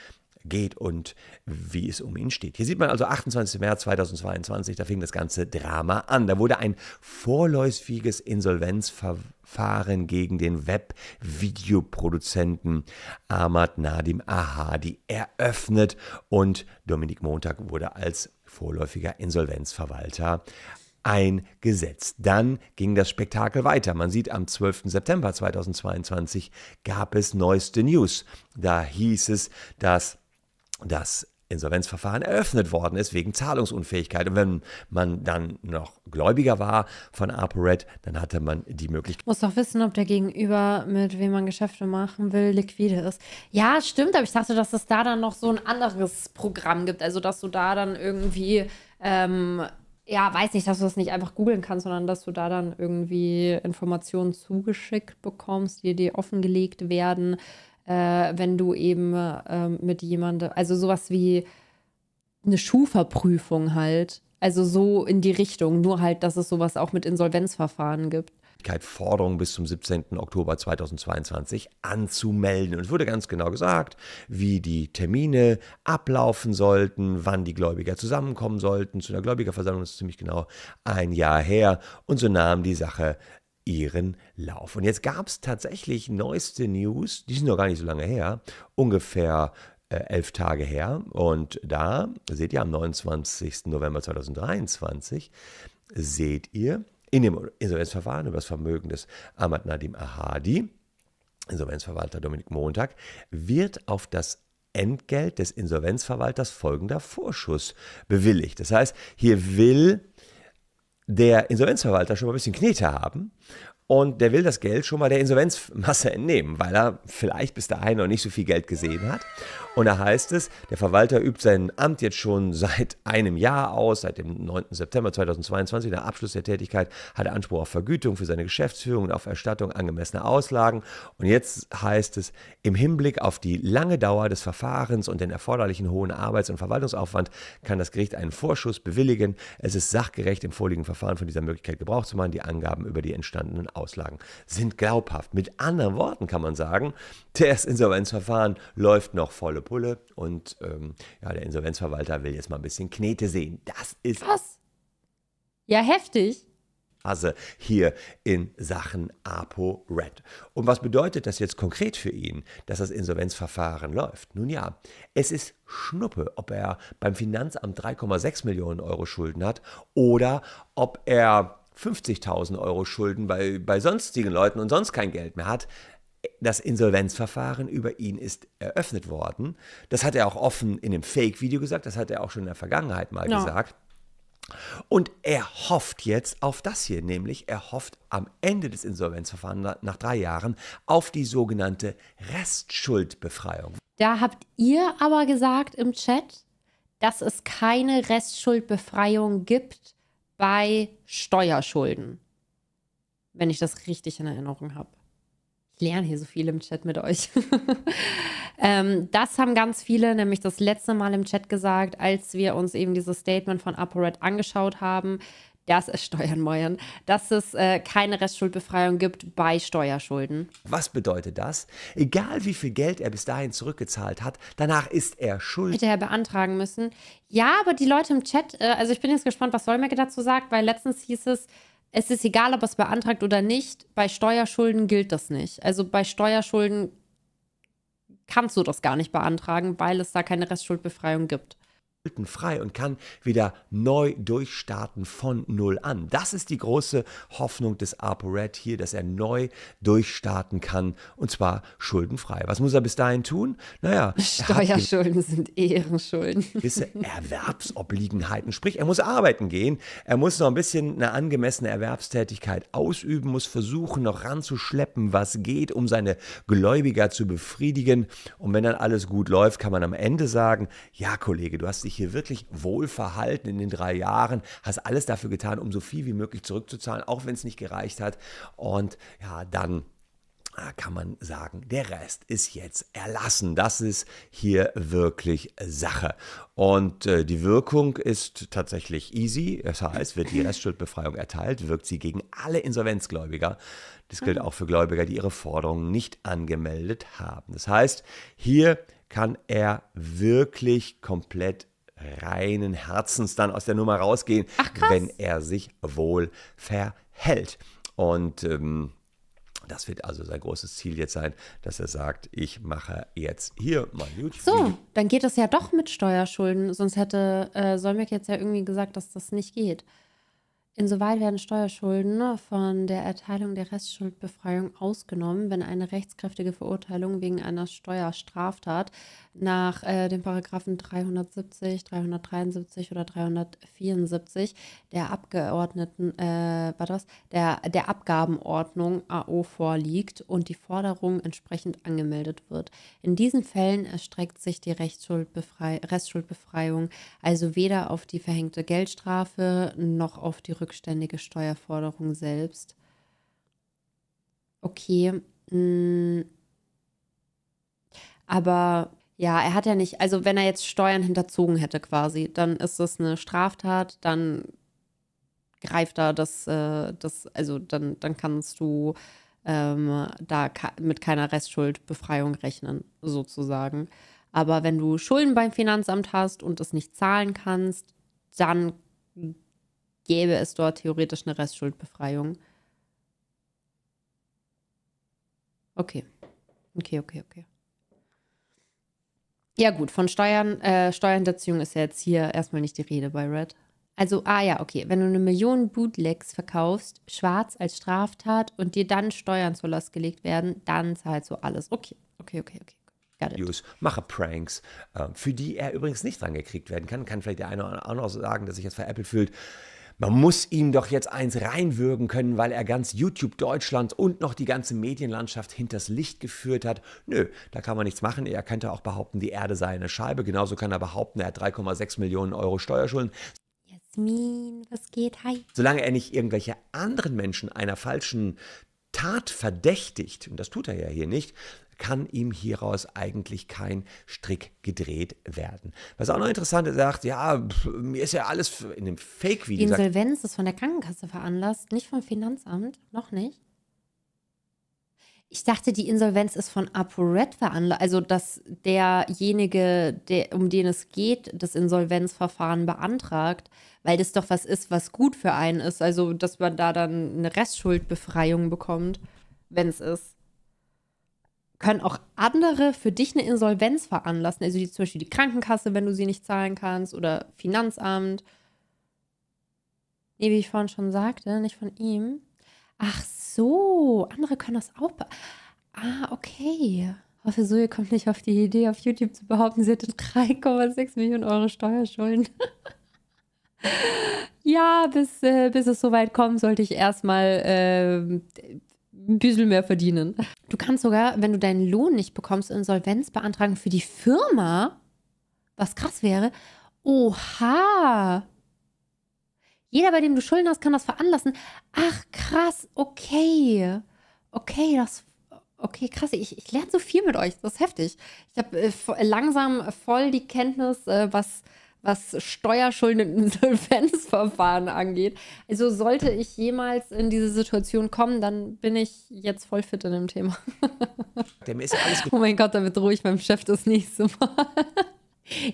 [SPEAKER 2] geht und wie es um ihn steht. Hier sieht man also 28. März 2022, da fing das ganze Drama an. Da wurde ein vorläufiges Insolvenzverfahren gegen den Web-Videoproduzenten Ahmad Nadim Ahadi eröffnet und Dominik Montag wurde als vorläufiger Insolvenzverwalter eingesetzt. Dann ging das Spektakel weiter. Man sieht, am 12. September 2022 gab es neueste News. Da hieß es, dass das Insolvenzverfahren eröffnet worden ist wegen Zahlungsunfähigkeit. Und wenn man dann noch Gläubiger war von ApoRed, dann hatte man die
[SPEAKER 1] Möglichkeit. Muss doch wissen, ob der Gegenüber, mit wem man Geschäfte machen will, liquide ist. Ja, stimmt, aber ich dachte, dass es da dann noch so ein anderes Programm gibt. Also, dass du da dann irgendwie, ähm, ja, weiß nicht, dass du das nicht einfach googeln kannst, sondern dass du da dann irgendwie Informationen zugeschickt bekommst, die dir offengelegt werden äh, wenn du eben äh, mit jemandem, also sowas wie eine schufa halt. Also so in die Richtung, nur halt, dass es sowas auch mit Insolvenzverfahren gibt. Halt
[SPEAKER 2] Forderung bis zum 17. Oktober 2022 anzumelden. Und es wurde ganz genau gesagt, wie die Termine ablaufen sollten, wann die Gläubiger zusammenkommen sollten. Zu einer Gläubigerversammlung ist ziemlich genau ein Jahr her. Und so nahm die Sache ihren Lauf. Und jetzt gab es tatsächlich neueste News, die sind noch gar nicht so lange her, ungefähr äh, elf Tage her. Und da seht ihr am 29. November 2023, seht ihr in dem Insolvenzverfahren über das Vermögen des Ahmad Nadim Ahadi, Insolvenzverwalter Dominik Montag, wird auf das Entgelt des Insolvenzverwalters folgender Vorschuss bewilligt. Das heißt, hier will der Insolvenzverwalter schon mal ein bisschen Knete haben und der will das Geld schon mal der Insolvenzmasse entnehmen, weil er vielleicht bis dahin noch nicht so viel Geld gesehen hat. Und da heißt es, der Verwalter übt sein Amt jetzt schon seit einem Jahr aus, seit dem 9. September 2022, nach Abschluss der Tätigkeit, hat Anspruch auf Vergütung für seine Geschäftsführung und auf Erstattung angemessener Auslagen. Und jetzt heißt es, im Hinblick auf die lange Dauer des Verfahrens und den erforderlichen hohen Arbeits- und Verwaltungsaufwand kann das Gericht einen Vorschuss bewilligen. Es ist sachgerecht, im vorliegenden Verfahren von dieser Möglichkeit Gebrauch zu machen. Die Angaben über die entstandenen Auslagen sind glaubhaft. Mit anderen Worten kann man sagen, das Insolvenzverfahren läuft noch volle Pulle und ähm, ja, der Insolvenzverwalter will jetzt mal ein bisschen Knete sehen. Das ist. Was?
[SPEAKER 1] Ja, heftig.
[SPEAKER 2] Also hier in Sachen Apo Red. Und was bedeutet das jetzt konkret für ihn, dass das Insolvenzverfahren läuft? Nun ja, es ist Schnuppe, ob er beim Finanzamt 3,6 Millionen Euro Schulden hat oder ob er 50.000 Euro Schulden bei, bei sonstigen Leuten und sonst kein Geld mehr hat das Insolvenzverfahren über ihn ist eröffnet worden. Das hat er auch offen in dem Fake-Video gesagt, das hat er auch schon in der Vergangenheit mal ja. gesagt. Und er hofft jetzt auf das hier, nämlich er hofft am Ende des Insolvenzverfahrens nach drei Jahren auf die sogenannte Restschuldbefreiung.
[SPEAKER 1] Da habt ihr aber gesagt im Chat, dass es keine Restschuldbefreiung gibt bei Steuerschulden, wenn ich das richtig in Erinnerung habe. Ich lerne hier so viel im Chat mit euch. ähm, das haben ganz viele nämlich das letzte Mal im Chat gesagt, als wir uns eben dieses Statement von ApoRed angeschaut haben, das ist Steuern meuern, dass es äh, keine Restschuldbefreiung gibt bei Steuerschulden.
[SPEAKER 2] Was bedeutet das? Egal wie viel Geld er bis dahin zurückgezahlt hat, danach ist er schuld.
[SPEAKER 1] Hätte er beantragen müssen. Ja, aber die Leute im Chat, äh, also ich bin jetzt gespannt, was Solmecke dazu sagt, weil letztens hieß es, es ist egal, ob es beantragt oder nicht, bei Steuerschulden gilt das nicht. Also bei Steuerschulden kannst du das gar nicht beantragen, weil es da keine Restschuldbefreiung gibt
[SPEAKER 2] schuldenfrei und kann wieder neu durchstarten von Null an. Das ist die große Hoffnung des ApoRed hier, dass er neu durchstarten kann und zwar schuldenfrei. Was muss er bis dahin tun? Naja, Steuerschulden
[SPEAKER 1] sind Ehrenschulden.
[SPEAKER 2] Gewisse Erwerbsobliegenheiten, sprich, er muss arbeiten gehen, er muss noch ein bisschen eine angemessene Erwerbstätigkeit ausüben, muss versuchen, noch ranzuschleppen, was geht, um seine Gläubiger zu befriedigen. Und wenn dann alles gut läuft, kann man am Ende sagen, ja Kollege, du hast dich dich hier wirklich wohl verhalten in den drei Jahren, hast alles dafür getan, um so viel wie möglich zurückzuzahlen, auch wenn es nicht gereicht hat. Und ja, dann ah, kann man sagen, der Rest ist jetzt erlassen. Das ist hier wirklich Sache. Und äh, die Wirkung ist tatsächlich easy. Das heißt, wird die Restschuldbefreiung erteilt, wirkt sie gegen alle Insolvenzgläubiger. Das gilt mhm. auch für Gläubiger, die ihre Forderungen nicht angemeldet haben. Das heißt, hier kann er wirklich komplett reinen Herzens dann aus der Nummer rausgehen, Ach, wenn er sich wohl verhält. Und ähm, das wird also sein großes Ziel jetzt sein, dass er sagt, ich mache jetzt hier mein
[SPEAKER 1] YouTube. So, dann geht es ja doch mit Steuerschulden, sonst hätte äh, Solmec jetzt ja irgendwie gesagt, dass das nicht geht. Insoweit werden Steuerschulden ne, von der Erteilung der Restschuldbefreiung ausgenommen, wenn eine rechtskräftige Verurteilung wegen einer Steuerstraftat nach äh, den Paragraphen 370, 373 oder 374 der Abgeordneten, äh, war das, der, der Abgabenordnung AO vorliegt und die Forderung entsprechend angemeldet wird. In diesen Fällen erstreckt sich die Restschuldbefreiung also weder auf die verhängte Geldstrafe noch auf die Rückzahlung rückständige Steuerforderung selbst. Okay. Mh. Hm. Aber ja, er hat ja nicht, also wenn er jetzt Steuern hinterzogen hätte quasi, dann ist das eine Straftat, dann greift da das, äh, das also dann, dann kannst du ähm, da mit keiner Restschuldbefreiung rechnen, sozusagen. Aber wenn du Schulden beim Finanzamt hast und es nicht zahlen kannst, dann gäbe es dort theoretisch eine Restschuldbefreiung. Okay. Okay, okay, okay. Ja, gut, von Steuern, äh, Steuerhinterziehung ist ja jetzt hier erstmal nicht die Rede bei Red. Also, ah ja, okay, wenn du eine Million Bootlegs verkaufst, schwarz als Straftat und dir dann Steuern zur Last gelegt werden, dann zahlst du alles. Okay, okay, okay, okay.
[SPEAKER 2] News, mache Pranks, ähm, für die er übrigens nicht dran gekriegt werden kann. Kann vielleicht der eine oder andere sagen, dass sich jetzt veräppelt fühlt. Man muss ihm doch jetzt eins reinwürgen können, weil er ganz YouTube Deutschlands und noch die ganze Medienlandschaft hinters Licht geführt hat. Nö, da kann man nichts machen. Er könnte auch behaupten, die Erde sei eine Scheibe. Genauso kann er behaupten, er hat 3,6 Millionen Euro Steuerschulden.
[SPEAKER 1] Jasmin, was geht? Hi.
[SPEAKER 2] Solange er nicht irgendwelche anderen Menschen einer falschen Tat verdächtigt, und das tut er ja hier nicht, kann ihm hieraus eigentlich kein Strick gedreht werden. Was auch noch interessant ist, er sagt, ja, mir ist ja alles in dem
[SPEAKER 1] Fake-Video. Die Insolvenz ist von der Krankenkasse veranlasst, nicht vom Finanzamt, noch nicht. Ich dachte, die Insolvenz ist von ApoRed veranlasst, also dass derjenige, der, um den es geht, das Insolvenzverfahren beantragt, weil das doch was ist, was gut für einen ist. Also, dass man da dann eine Restschuldbefreiung bekommt, wenn es ist können auch andere für dich eine Insolvenz veranlassen. Also die, zum Beispiel die Krankenkasse, wenn du sie nicht zahlen kannst, oder Finanzamt. Nee, wie ich vorhin schon sagte, nicht von ihm. Ach so, andere können das auch. Ah, okay. Hoffe, Suje kommt nicht auf die Idee, auf YouTube zu behaupten, sie hätte 3,6 Millionen Euro Steuerschulden. ja, bis, äh, bis es soweit kommt, sollte ich erstmal äh, ein bisschen mehr verdienen. Du kannst sogar, wenn du deinen Lohn nicht bekommst, Insolvenz beantragen für die Firma, was krass wäre. Oha! Jeder, bei dem du Schulden hast, kann das veranlassen. Ach, krass, okay. Okay, das. Okay, krass, ich, ich lerne so viel mit euch. Das ist heftig. Ich habe äh, langsam voll die Kenntnis, äh, was was steuerschulden Insolvenzverfahren angeht. Also sollte ich jemals in diese Situation kommen, dann bin ich jetzt voll fit in dem Thema. Dem ist alles Oh mein Gott, damit drohe ich meinem Chef das nächste Mal.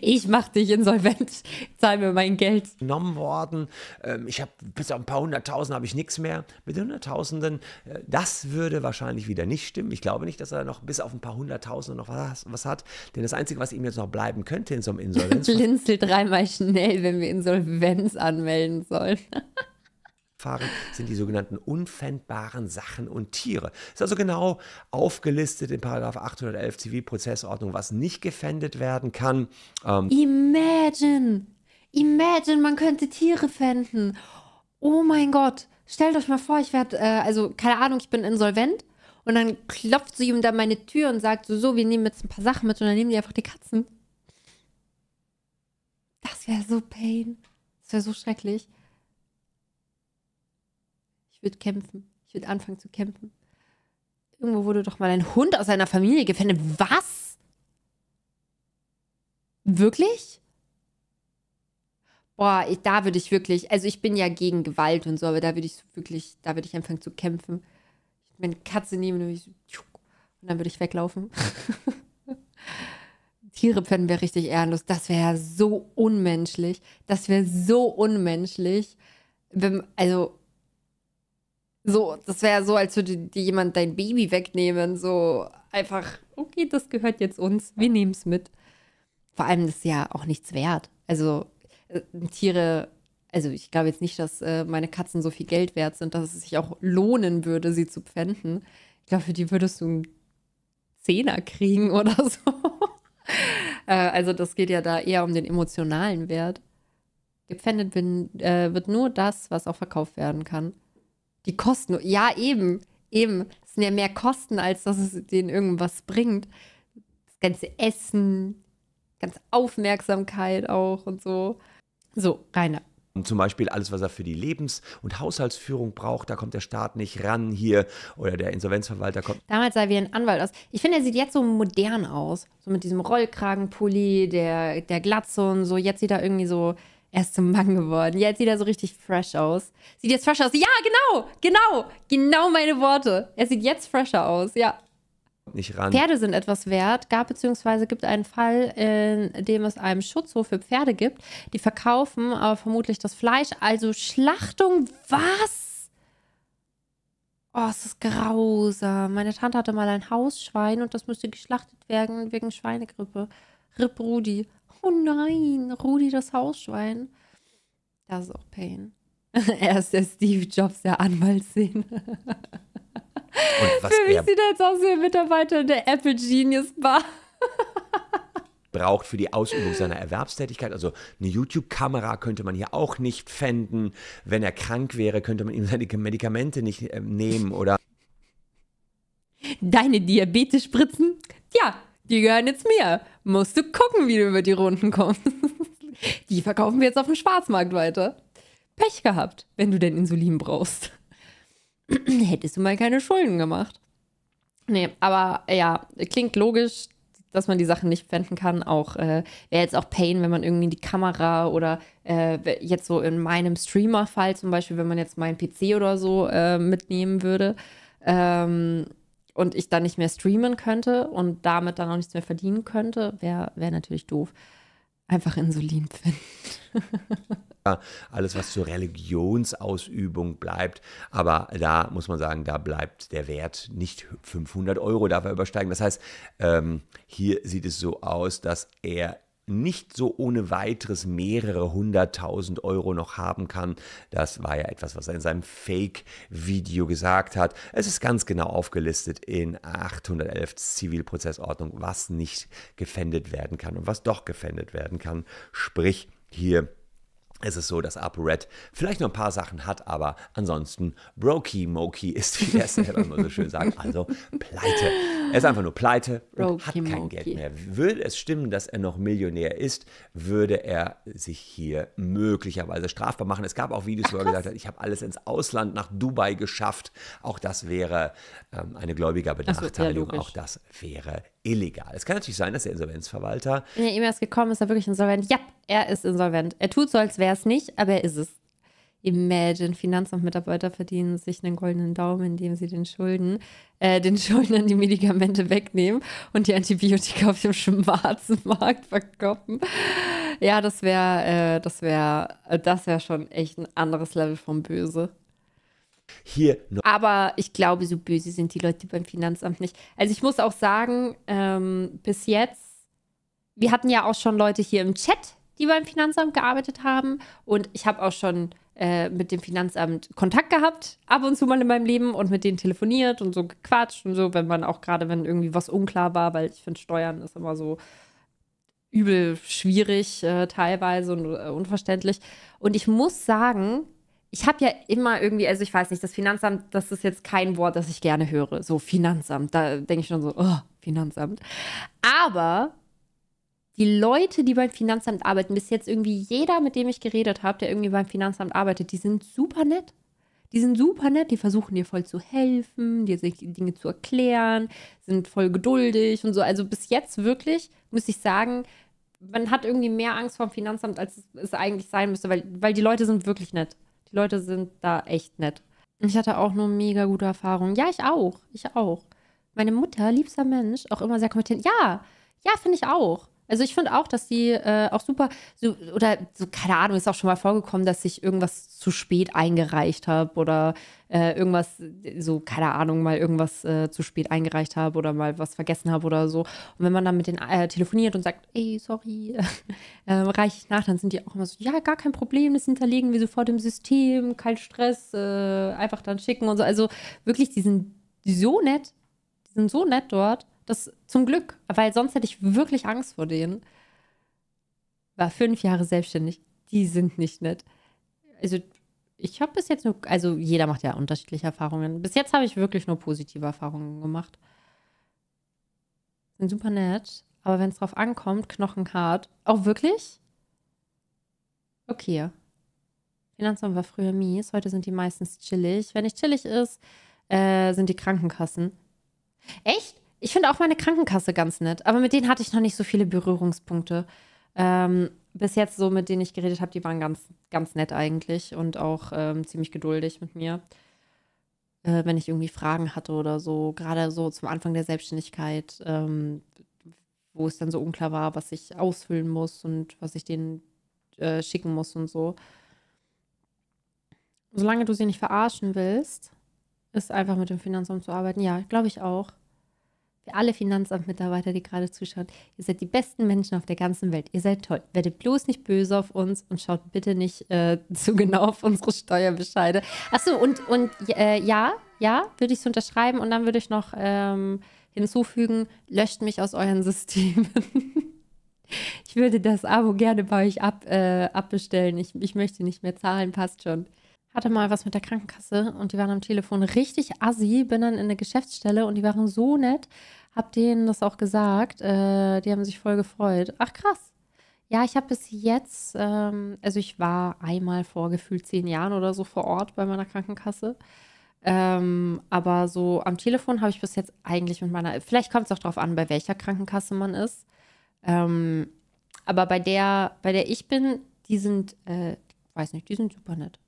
[SPEAKER 1] Ich mach dich insolvent, zahl mir mein Geld.
[SPEAKER 2] Genommen worden, ähm, ich habe bis auf ein paar hunderttausend habe ich nichts mehr. Mit hunderttausenden, äh, das würde wahrscheinlich wieder nicht stimmen. Ich glaube nicht, dass er noch bis auf ein paar hunderttausende noch was, was hat. Denn das Einzige, was ihm jetzt noch bleiben könnte in so einem Insolvenz...
[SPEAKER 1] Blinzel dreimal schnell, wenn wir Insolvenz anmelden sollen.
[SPEAKER 2] Verfahren sind die sogenannten unfändbaren Sachen und Tiere. Ist also genau aufgelistet in Paragraph 811 Zivilprozessordnung, was nicht gefändet werden kann. Ähm
[SPEAKER 1] Imagine! Imagine, man könnte Tiere fänden. Oh mein Gott, stellt euch mal vor, ich werde, äh, also keine Ahnung, ich bin insolvent. Und dann klopft sie ihm da meine Tür und sagt so, so, wir nehmen jetzt ein paar Sachen mit und dann nehmen die einfach die Katzen. Das wäre so pain. Das wäre so schrecklich würde kämpfen. Ich würde anfangen zu kämpfen. Irgendwo wurde doch mal ein Hund aus seiner Familie gefändet. Was? Wirklich? Boah, ich, da würde ich wirklich, also ich bin ja gegen Gewalt und so, aber da würde ich wirklich, da würde ich anfangen zu kämpfen. Ich würde meine Katze nehmen und, so, und dann würde ich weglaufen. Tiere pfänden wäre richtig ehrenlos. Das wäre so unmenschlich. Das wäre so unmenschlich. Wenn, also, so, das wäre so, als würde dir jemand dein Baby wegnehmen. So einfach, okay, das gehört jetzt uns, wir nehmen es mit. Vor allem, das ist ja auch nichts wert. Also äh, Tiere, also ich glaube jetzt nicht, dass äh, meine Katzen so viel Geld wert sind, dass es sich auch lohnen würde, sie zu pfänden. Ich glaube, für die würdest du einen Zehner kriegen oder so. Äh, also das geht ja da eher um den emotionalen Wert. Gepfändet bin, äh, wird nur das, was auch verkauft werden kann. Die Kosten. Ja, eben. Eben. Es sind ja mehr Kosten, als dass es denen irgendwas bringt. Das ganze Essen, ganz Aufmerksamkeit auch und so. So, Rainer.
[SPEAKER 2] Und zum Beispiel alles, was er für die Lebens- und Haushaltsführung braucht, da kommt der Staat nicht ran hier oder der Insolvenzverwalter kommt.
[SPEAKER 1] Damals sah er wie ein Anwalt aus. Ich finde, er sieht jetzt so modern aus. So mit diesem Rollkragenpulli, der, der Glatze und so. Jetzt sieht er irgendwie so, er ist zum Mann geworden. Jetzt sieht er so richtig fresh aus. Sieht jetzt fresh aus. Ja, genau, genau, genau meine Worte. Er sieht jetzt fresher aus, ja.
[SPEAKER 2] Nicht ran. Pferde
[SPEAKER 1] sind etwas wert. Gab bzw. gibt einen Fall, in dem es einen Schutzhof für Pferde gibt. Die verkaufen aber vermutlich das Fleisch. Also Schlachtung, was? Oh, es ist grausam. Meine Tante hatte mal ein Hausschwein und das müsste geschlachtet werden wegen Schweinegrippe. Rip Rudi oh nein, Rudi das Hausschwein. Das ist auch Pain. er ist der Steve Jobs der Anwaltsszene. Und was für mich sieht er jetzt aus wie ein Mitarbeiter in der Apple Genius Bar.
[SPEAKER 2] braucht für die Ausübung seiner Erwerbstätigkeit. Also eine YouTube-Kamera könnte man hier auch nicht fänden. Wenn er krank wäre, könnte man ihm seine Medikamente nicht äh, nehmen oder.
[SPEAKER 1] Deine Diabetes spritzen? Ja, die gehören jetzt mir. Musst du gucken, wie du über die Runden kommst. die verkaufen wir jetzt auf dem Schwarzmarkt weiter. Pech gehabt, wenn du denn Insulin brauchst. Hättest du mal keine Schulden gemacht. Nee, aber ja, klingt logisch, dass man die Sachen nicht pfänden kann. Auch äh, wäre jetzt auch Pain, wenn man irgendwie die Kamera oder äh, jetzt so in meinem Streamer-Fall zum Beispiel, wenn man jetzt meinen PC oder so äh, mitnehmen würde. Ähm, und ich dann nicht mehr streamen könnte und damit dann auch nichts mehr verdienen könnte, wäre wär natürlich doof. Einfach Insulin finden.
[SPEAKER 2] ja, alles, was zur Religionsausübung bleibt. Aber da muss man sagen, da bleibt der Wert nicht 500 Euro, darf er übersteigen. Das heißt, ähm, hier sieht es so aus, dass er nicht so ohne weiteres mehrere hunderttausend Euro noch haben kann. Das war ja etwas, was er in seinem Fake-Video gesagt hat. Es ist ganz genau aufgelistet in 811 Zivilprozessordnung, was nicht gefändet werden kann und was doch gefändet werden kann. Sprich, hier es ist so, dass ApoRed vielleicht noch ein paar Sachen hat, aber ansonsten Brokey Moki ist, wie der selber immer so schön sagt, also pleite. Er ist einfach nur pleite und hat kein Geld mehr. Würde es stimmen, dass er noch Millionär ist, würde er sich hier möglicherweise strafbar machen. Es gab auch Videos, wo er gesagt hat, ich habe alles ins Ausland nach Dubai geschafft. Auch das wäre ähm, eine Gläubigerbenachteiligung. Das auch das wäre illegal. Es kann natürlich sein, dass der Insolvenzverwalter.
[SPEAKER 1] Wenn er e erst gekommen ist, er wirklich insolvent. Ja, er ist insolvent. Er tut so, als wäre wäre es nicht, aber er ist es. Imagine, Finanzamtmitarbeiter verdienen sich einen goldenen Daumen, indem sie den Schulden, äh, den Schuldnern die Medikamente wegnehmen und die Antibiotika auf dem schwarzen Markt verkaufen. Ja, das wäre, äh, das wäre, das wäre schon echt ein anderes Level vom Böse. Hier. Noch. Aber ich glaube, so böse sind die Leute beim Finanzamt nicht. Also ich muss auch sagen, ähm, bis jetzt, wir hatten ja auch schon Leute hier im Chat, die beim Finanzamt gearbeitet haben. Und ich habe auch schon äh, mit dem Finanzamt Kontakt gehabt, ab und zu mal in meinem Leben und mit denen telefoniert und so gequatscht und so, wenn man auch gerade, wenn irgendwie was unklar war, weil ich finde, Steuern ist immer so übel schwierig äh, teilweise und äh, unverständlich. Und ich muss sagen, ich habe ja immer irgendwie, also ich weiß nicht, das Finanzamt, das ist jetzt kein Wort, das ich gerne höre. So Finanzamt, da denke ich schon so, oh, Finanzamt. Aber die Leute, die beim Finanzamt arbeiten, bis jetzt irgendwie jeder, mit dem ich geredet habe, der irgendwie beim Finanzamt arbeitet, die sind super nett. Die sind super nett, die versuchen dir voll zu helfen, dir Dinge zu erklären, sind voll geduldig und so. Also bis jetzt wirklich, muss ich sagen, man hat irgendwie mehr Angst vom Finanzamt, als es eigentlich sein müsste, weil, weil die Leute sind wirklich nett. Die Leute sind da echt nett. Ich hatte auch nur mega gute Erfahrungen. Ja, ich auch. Ich auch. Meine Mutter, liebster Mensch, auch immer sehr kompetent. Ja, ja, finde ich auch. Also ich finde auch, dass die äh, auch super, so, oder so, keine Ahnung, ist auch schon mal vorgekommen, dass ich irgendwas zu spät eingereicht habe oder äh, irgendwas, so, keine Ahnung, mal irgendwas äh, zu spät eingereicht habe oder mal was vergessen habe oder so. Und wenn man dann mit denen äh, telefoniert und sagt, ey, sorry, ähm, reiche ich nach, dann sind die auch immer so, ja, gar kein Problem, das hinterlegen wir sofort im System, kein Stress, äh, einfach dann schicken und so. Also wirklich, die sind so nett, die sind so nett dort. Das zum Glück, weil sonst hätte ich wirklich Angst vor denen. War fünf Jahre selbstständig. Die sind nicht nett. Also ich habe bis jetzt nur, also jeder macht ja unterschiedliche Erfahrungen. Bis jetzt habe ich wirklich nur positive Erfahrungen gemacht. Sind super nett, aber wenn es drauf ankommt, knochenhart. Auch wirklich? Okay. Finanzamt war früher mies, heute sind die meistens chillig. Wenn nicht chillig ist, äh, sind die Krankenkassen. Echt? Ich finde auch meine Krankenkasse ganz nett, aber mit denen hatte ich noch nicht so viele Berührungspunkte. Ähm, bis jetzt so, mit denen ich geredet habe, die waren ganz, ganz nett eigentlich und auch ähm, ziemlich geduldig mit mir, äh, wenn ich irgendwie Fragen hatte oder so. Gerade so zum Anfang der Selbstständigkeit, ähm, wo es dann so unklar war, was ich ausfüllen muss und was ich denen äh, schicken muss und so. Solange du sie nicht verarschen willst, ist einfach mit dem Finanzamt zu arbeiten. Ja, glaube ich auch. Für alle Finanzamtmitarbeiter, die gerade zuschauen, ihr seid die besten Menschen auf der ganzen Welt. Ihr seid toll. Werdet bloß nicht böse auf uns und schaut bitte nicht äh, zu genau auf unsere Steuerbescheide. Achso, und, und äh, ja, ja, würde ich es unterschreiben und dann würde ich noch ähm, hinzufügen, löscht mich aus euren Systemen. ich würde das Abo gerne bei euch ab, äh, abbestellen. Ich, ich möchte nicht mehr zahlen, passt schon hatte mal was mit der Krankenkasse und die waren am Telefon richtig assi, bin dann in eine Geschäftsstelle und die waren so nett, hab denen das auch gesagt, äh, die haben sich voll gefreut. Ach krass. Ja, ich habe bis jetzt, ähm, also ich war einmal vor gefühlt zehn Jahren oder so vor Ort bei meiner Krankenkasse. Ähm, aber so am Telefon habe ich bis jetzt eigentlich mit meiner, vielleicht kommt es auch drauf an, bei welcher Krankenkasse man ist. Ähm, aber bei der, bei der ich bin, die sind, äh, weiß nicht, die sind super nett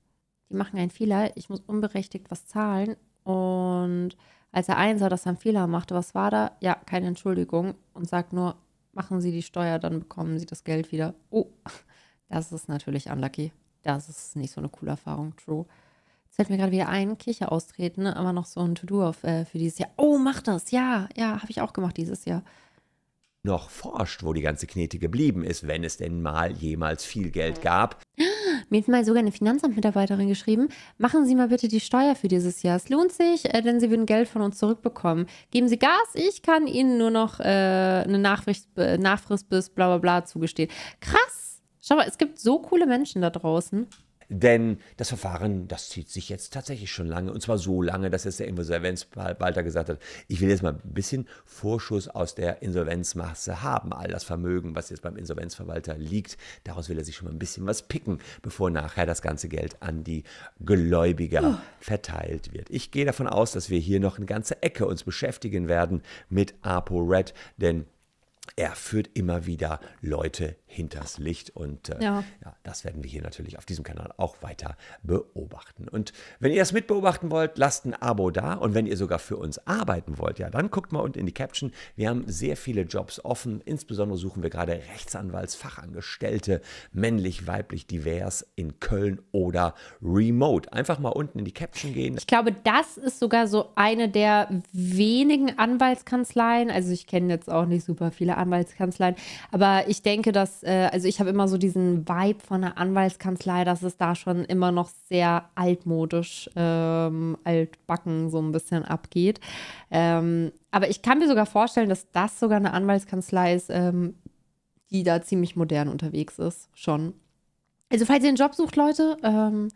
[SPEAKER 1] die machen einen Fehler, ich muss unberechtigt was zahlen. Und als er einsah, dass er einen Fehler machte, was war da? Ja, keine Entschuldigung und sagt nur, machen Sie die Steuer, dann bekommen Sie das Geld wieder. Oh, das ist natürlich unlucky. Das ist nicht so eine coole Erfahrung, true. Jetzt fällt mir gerade wieder ein, Kirche austreten, aber ne? noch so ein To-Do äh, für dieses Jahr. Oh, mach das, ja, ja, habe ich auch gemacht dieses Jahr.
[SPEAKER 2] Noch forscht, wo die ganze Knete geblieben ist, wenn es denn mal jemals viel Geld gab.
[SPEAKER 1] Mir hat mal sogar eine Finanzamtmitarbeiterin geschrieben, machen Sie mal bitte die Steuer für dieses Jahr. Es lohnt sich, äh, denn Sie würden Geld von uns zurückbekommen. Geben Sie Gas, ich kann Ihnen nur noch äh, eine Nachfrist, Nachfrist bis bla bla bla zugestehen. Krass! Schau mal, es gibt so coole Menschen da draußen. Denn
[SPEAKER 2] das Verfahren, das zieht sich jetzt tatsächlich schon lange. Und zwar so lange, dass jetzt der Insolvenzwalter gesagt hat, ich will jetzt mal ein bisschen Vorschuss aus der Insolvenzmasse haben. All das Vermögen, was jetzt beim Insolvenzverwalter liegt, daraus will er sich schon mal ein bisschen was picken, bevor nachher das ganze Geld an die Gläubiger oh. verteilt wird. Ich gehe davon aus, dass wir hier noch eine ganze Ecke uns beschäftigen werden mit ApoRed, denn er führt immer wieder Leute hinters Licht und äh, ja. ja. das werden wir hier natürlich auf diesem Kanal auch weiter beobachten. Und wenn ihr das mitbeobachten wollt, lasst ein Abo da und wenn ihr sogar für uns arbeiten wollt, ja, dann guckt mal unten in die Caption. Wir haben sehr viele Jobs offen, insbesondere suchen wir gerade Rechtsanwaltsfachangestellte, männlich, weiblich, divers in Köln oder remote. Einfach mal unten in die Caption gehen. Ich
[SPEAKER 1] glaube, das ist sogar so eine der wenigen Anwaltskanzleien, also ich kenne jetzt auch nicht super viele Anwaltskanzleien. Aber ich denke, dass, äh, also ich habe immer so diesen Vibe von einer Anwaltskanzlei, dass es da schon immer noch sehr altmodisch, ähm, altbacken so ein bisschen abgeht. Ähm, aber ich kann mir sogar vorstellen, dass das sogar eine Anwaltskanzlei ist, ähm, die da ziemlich modern unterwegs ist, schon. Also falls ihr einen Job sucht, Leute, ähm,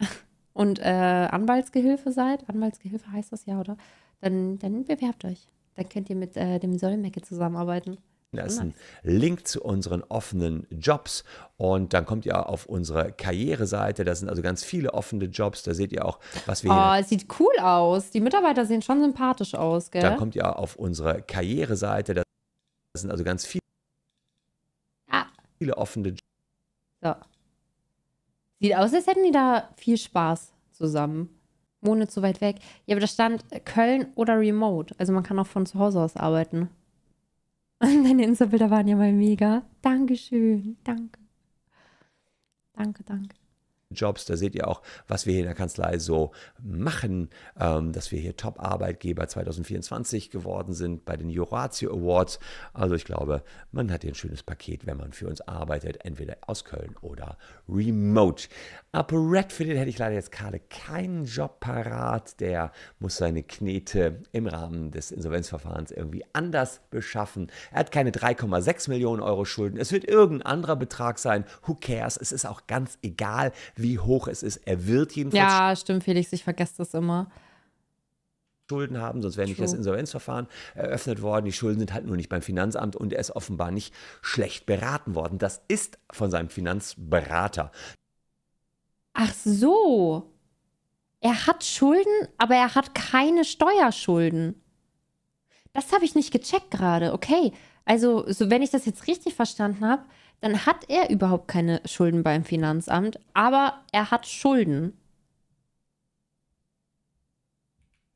[SPEAKER 1] und äh, Anwaltsgehilfe seid, Anwaltsgehilfe heißt das ja, oder? Dann, dann bewerbt euch. Dann könnt ihr mit äh, dem Solmecke zusammenarbeiten.
[SPEAKER 2] Das ist ein Link zu unseren offenen Jobs und dann kommt ihr auf unsere Karriereseite. Da sind also ganz viele offene Jobs. Da seht ihr auch, was wir. Oh,
[SPEAKER 1] es sieht cool aus. Die Mitarbeiter sehen schon sympathisch aus, gell? Dann kommt
[SPEAKER 2] ihr auf unsere Karriereseite. Da sind also ganz viele, ah. viele offene Jobs.
[SPEAKER 1] So. Sieht aus, als hätten die da viel Spaß zusammen. Wohne zu weit weg. Ja, aber da stand Köln oder Remote. Also man kann auch von zu Hause aus arbeiten. Und Deine Insta-Bilder waren ja mal mega. Dankeschön. Danke. Danke, danke.
[SPEAKER 2] Jobs. Da seht ihr auch, was wir hier in der Kanzlei so machen, ähm, dass wir hier Top-Arbeitgeber 2024 geworden sind bei den Juratio Awards. Also ich glaube, man hat hier ein schönes Paket, wenn man für uns arbeitet, entweder aus Köln oder remote. Up Red für den hätte ich leider jetzt gerade keinen Job parat. Der muss seine Knete im Rahmen des Insolvenzverfahrens irgendwie anders beschaffen. Er hat keine 3,6 Millionen Euro Schulden. Es wird irgendein anderer Betrag sein. Who cares? Es ist auch ganz egal wie hoch es ist. Er wird jedenfalls. Ja,
[SPEAKER 1] stimmt, Felix, ich vergesse das immer.
[SPEAKER 2] Schulden haben, sonst wäre nicht True. das Insolvenzverfahren eröffnet worden. Die Schulden sind halt nur nicht beim Finanzamt und er ist offenbar nicht schlecht beraten worden. Das ist von seinem Finanzberater.
[SPEAKER 1] Ach so. Er hat Schulden, aber er hat keine Steuerschulden. Das habe ich nicht gecheckt gerade. Okay. Also, so, wenn ich das jetzt richtig verstanden habe, dann hat er überhaupt keine Schulden beim Finanzamt, aber er hat Schulden.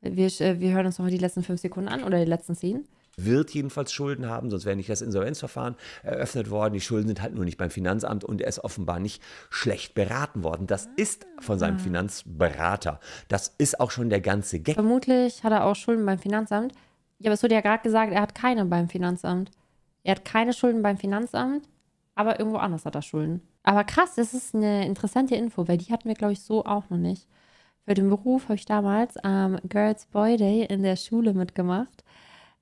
[SPEAKER 1] Wir, äh, wir hören uns nochmal die letzten fünf Sekunden an oder die letzten zehn
[SPEAKER 2] wird jedenfalls Schulden haben, sonst wäre nicht das Insolvenzverfahren eröffnet worden. Die Schulden sind halt nur nicht beim Finanzamt und er ist offenbar nicht schlecht beraten worden. Das ist von seinem ah. Finanzberater. Das ist auch schon der ganze Gag.
[SPEAKER 1] Vermutlich hat er auch Schulden beim Finanzamt. Ja, aber es wurde ja gerade gesagt, er hat keine beim Finanzamt. Er hat keine Schulden beim Finanzamt aber irgendwo anders hat er Schulden. Aber krass, das ist eine interessante Info, weil die hatten wir, glaube ich, so auch noch nicht. Für den Beruf habe ich damals am ähm, Girls Boy Day in der Schule mitgemacht.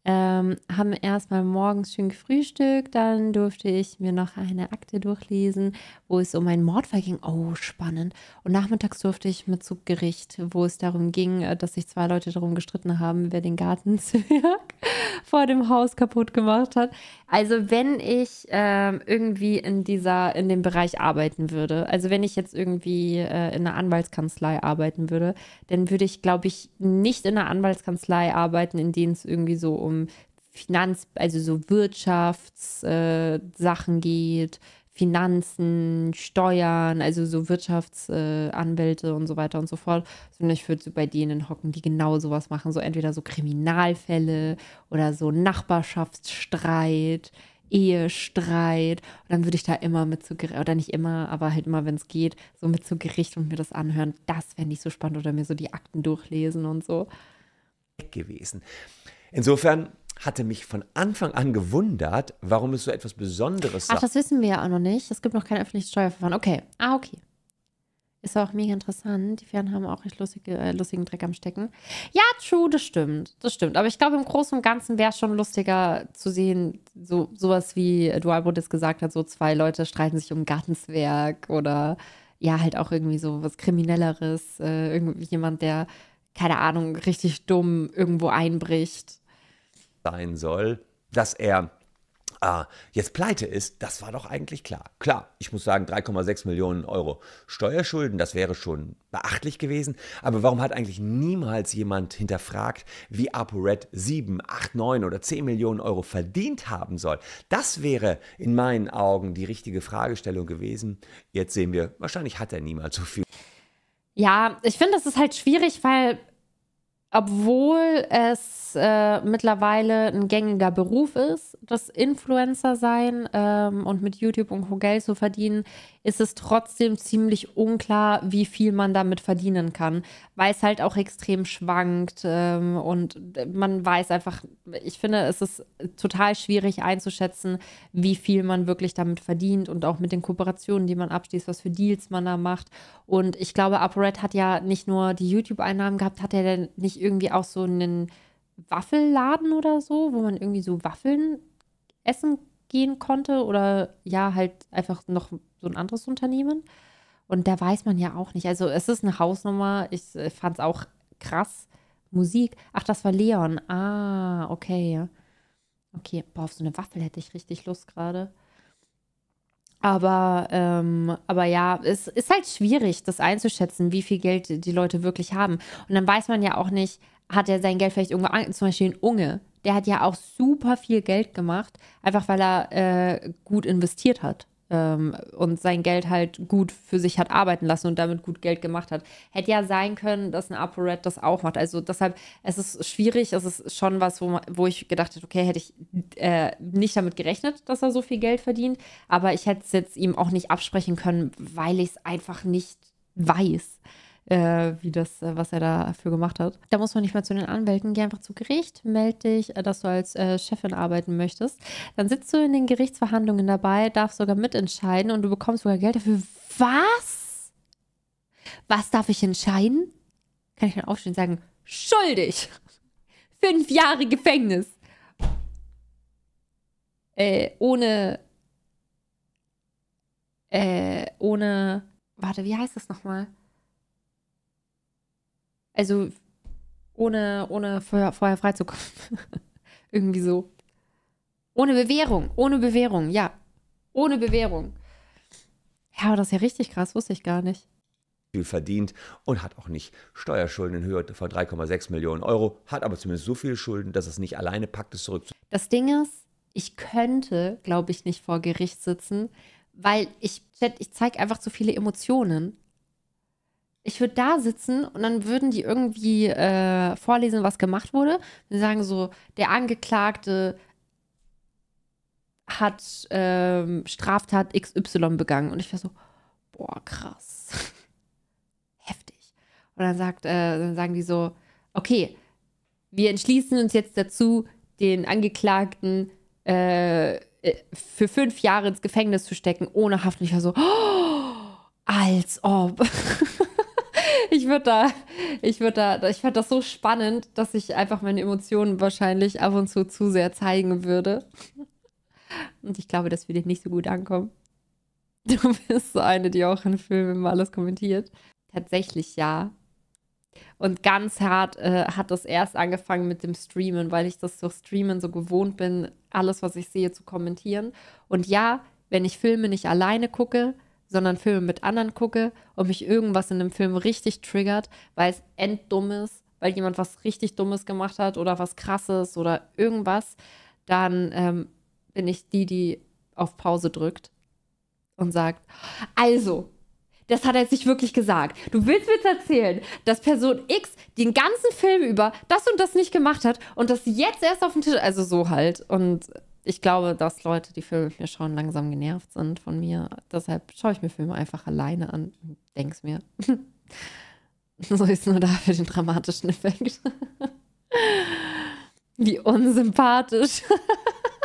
[SPEAKER 1] Ähm, haben erstmal morgens schön gefrühstückt, dann durfte ich mir noch eine Akte durchlesen, wo es um einen Mordfall ging. Oh, spannend. Und nachmittags durfte ich mit zu Gericht, wo es darum ging, äh, dass sich zwei Leute darum gestritten haben, wer den Gartenzwerg vor dem Haus kaputt gemacht hat. Also wenn ich ähm, irgendwie in dieser, in dem Bereich arbeiten würde, also wenn ich jetzt irgendwie äh, in einer Anwaltskanzlei arbeiten würde, dann würde ich, glaube ich, nicht in einer Anwaltskanzlei arbeiten, in denen es irgendwie so um um Finanz, also so Wirtschaftssachen äh, geht, Finanzen, Steuern, also so Wirtschaftsanwälte äh, und so weiter und so fort, sondern ich würde so bei denen hocken, die genau sowas machen, so entweder so Kriminalfälle oder so Nachbarschaftsstreit, Ehestreit. Und dann würde ich da immer mit zu Gericht, oder nicht immer, aber halt immer, wenn es geht, so mit zu Gericht und mir das anhören. Das fände ich so spannend oder mir so die Akten durchlesen und so.
[SPEAKER 2] Gewesen. Insofern hatte mich von Anfang an gewundert, warum es so etwas Besonderes sei. Ach, das
[SPEAKER 1] wissen wir ja auch noch nicht. Es gibt noch kein öffentliches Steuerverfahren. Okay. Ah, okay. Ist auch mega interessant. Die Fähren haben auch recht lustige, äh, lustigen Dreck am Stecken. Ja, true, das stimmt. Das stimmt. Aber ich glaube, im Großen und Ganzen wäre es schon lustiger zu sehen, so sowas wie äh, Dualbrot es gesagt hat, so zwei Leute streiten sich um Gartenswerk oder ja, halt auch irgendwie so was Kriminelleres. Äh, irgendwie jemand, der, keine Ahnung, richtig dumm irgendwo einbricht
[SPEAKER 2] sein soll, dass er äh, jetzt pleite ist, das war doch eigentlich klar. Klar, ich muss sagen, 3,6 Millionen Euro Steuerschulden, das wäre schon beachtlich gewesen. Aber warum hat eigentlich niemals jemand hinterfragt, wie ApoRed 7, 8, 9 oder 10 Millionen Euro verdient haben soll? Das wäre in meinen Augen die richtige Fragestellung gewesen. Jetzt sehen wir, wahrscheinlich hat er niemals so viel.
[SPEAKER 1] Ja, ich finde, das ist halt schwierig, weil obwohl es äh, mittlerweile ein gängiger Beruf ist, das Influencer sein ähm, und mit YouTube und Co. Geld zu verdienen, ist es trotzdem ziemlich unklar, wie viel man damit verdienen kann, weil es halt auch extrem schwankt ähm, und man weiß einfach, ich finde, es ist total schwierig einzuschätzen, wie viel man wirklich damit verdient und auch mit den Kooperationen, die man abschließt, was für Deals man da macht. Und ich glaube, ApoRed hat ja nicht nur die YouTube-Einnahmen gehabt, hat er ja denn nicht irgendwie auch so einen Waffelladen oder so, wo man irgendwie so Waffeln essen gehen konnte oder ja, halt einfach noch so ein anderes Unternehmen. Und da weiß man ja auch nicht. Also es ist eine Hausnummer. Ich äh, fand es auch krass. Musik. Ach, das war Leon. Ah, okay. Okay, boah, auf so eine Waffel hätte ich richtig Lust gerade. Aber, ähm, aber ja, es ist halt schwierig, das einzuschätzen, wie viel Geld die Leute wirklich haben. Und dann weiß man ja auch nicht, hat er sein Geld vielleicht irgendwo an, zum Beispiel in Unge, der hat ja auch super viel Geld gemacht, einfach weil er äh, gut investiert hat ähm, und sein Geld halt gut für sich hat arbeiten lassen und damit gut Geld gemacht hat. Hätte ja sein können, dass ein ApoRed das auch macht. Also deshalb, es ist schwierig, es ist schon was, wo, wo ich gedacht hätte, okay, hätte ich äh, nicht damit gerechnet, dass er so viel Geld verdient, aber ich hätte es jetzt ihm auch nicht absprechen können, weil ich es einfach nicht weiß äh, wie das, äh, was er dafür gemacht hat. Da muss man nicht mal zu den Anwälten, geh einfach zu Gericht, melde dich, äh, dass du als äh, Chefin arbeiten möchtest. Dann sitzt du in den Gerichtsverhandlungen dabei, darfst sogar mitentscheiden und du bekommst sogar Geld dafür. Was? Was darf ich entscheiden? Kann ich dann aufstehen und sagen, schuldig. Fünf Jahre Gefängnis. Äh, ohne äh, ohne, warte, wie heißt das nochmal? Also ohne, ohne vorher, vorher freizukommen. Irgendwie so. Ohne Bewährung, ohne Bewährung, ja. Ohne Bewährung. Ja, aber das ist ja richtig krass, wusste ich gar nicht.
[SPEAKER 2] Viel verdient und hat auch nicht Steuerschulden in Höhe von 3,6 Millionen Euro, hat aber zumindest so viele Schulden, dass es nicht alleine packt, es zurück.
[SPEAKER 1] Das Ding ist, ich könnte, glaube ich, nicht vor Gericht sitzen, weil ich, ich zeige einfach zu viele Emotionen ich würde da sitzen und dann würden die irgendwie äh, vorlesen, was gemacht wurde. Und sagen so, der Angeklagte hat ähm, Straftat XY begangen. Und ich war so, boah, krass. Heftig. Und dann, sagt, äh, dann sagen die so, okay, wir entschließen uns jetzt dazu, den Angeklagten äh, äh für fünf Jahre ins Gefängnis zu stecken, ohne Haft. Und ich war so, oh, als ob. ich würde da, ich würde da, ich fand das so spannend, dass ich einfach meine Emotionen wahrscheinlich ab und zu zu sehr zeigen würde. Und ich glaube, das würde ich nicht so gut ankommen. Du bist so eine, die auch in Filmen immer alles kommentiert. Tatsächlich ja. Und ganz hart äh, hat das erst angefangen mit dem Streamen, weil ich das durch Streamen so gewohnt bin, alles, was ich sehe, zu kommentieren. Und ja, wenn ich Filme nicht alleine gucke, sondern Filme mit anderen gucke und mich irgendwas in einem Film richtig triggert, weil es enddumm ist, weil jemand was richtig Dummes gemacht hat oder was Krasses oder irgendwas, dann ähm, bin ich die, die auf Pause drückt und sagt, also, das hat er jetzt nicht wirklich gesagt. Du willst mir jetzt erzählen, dass Person X den ganzen Film über das und das nicht gemacht hat und das jetzt erst auf dem Tisch, also so halt. Und ich glaube, dass Leute, die Filme mit mir schauen, langsam genervt sind von mir. Deshalb schaue ich mir Filme einfach alleine an und denke es mir. so ist es nur da für den dramatischen Effekt. Wie unsympathisch.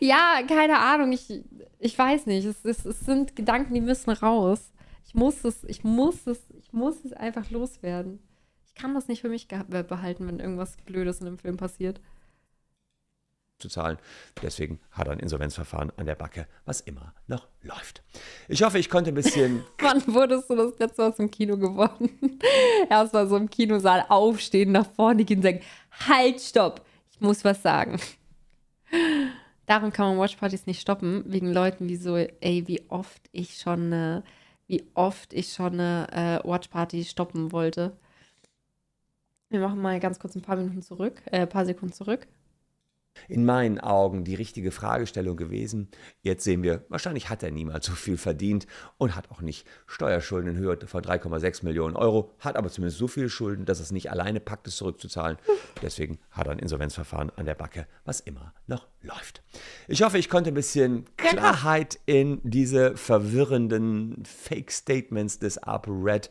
[SPEAKER 1] ja, keine Ahnung. Ich, ich weiß nicht. Es, es, es sind Gedanken, die müssen raus. Ich muss es, ich muss es, ich muss es einfach loswerden. Ich kann das nicht für mich behalten, wenn irgendwas Blödes in einem Film passiert
[SPEAKER 2] zu zahlen. Deswegen hat er ein Insolvenzverfahren an der Backe, was immer noch läuft. Ich hoffe, ich konnte ein bisschen.
[SPEAKER 1] Wann wurdest du das letzte Mal aus dem Kino geworden? Erstmal so im Kinosaal aufstehen, nach vorne gehen und sagen: Halt, stopp, ich muss was sagen. Darum kann man Watchpartys nicht stoppen, wegen Leuten wie so, ey, wie oft ich schon, äh, wie oft ich schon eine äh, Watchparty stoppen wollte. Wir machen mal ganz kurz ein paar Minuten zurück, äh, ein paar Sekunden zurück
[SPEAKER 2] in meinen Augen die richtige Fragestellung gewesen. Jetzt sehen wir, wahrscheinlich hat er niemals so viel verdient und hat auch nicht Steuerschulden in Höhe von 3,6 Millionen Euro, hat aber zumindest so viele Schulden, dass er es nicht alleine packt, es zurückzuzahlen. Deswegen hat er ein Insolvenzverfahren an der Backe, was immer noch läuft. Ich hoffe, ich konnte ein bisschen genau. Klarheit in diese verwirrenden Fake-Statements des Red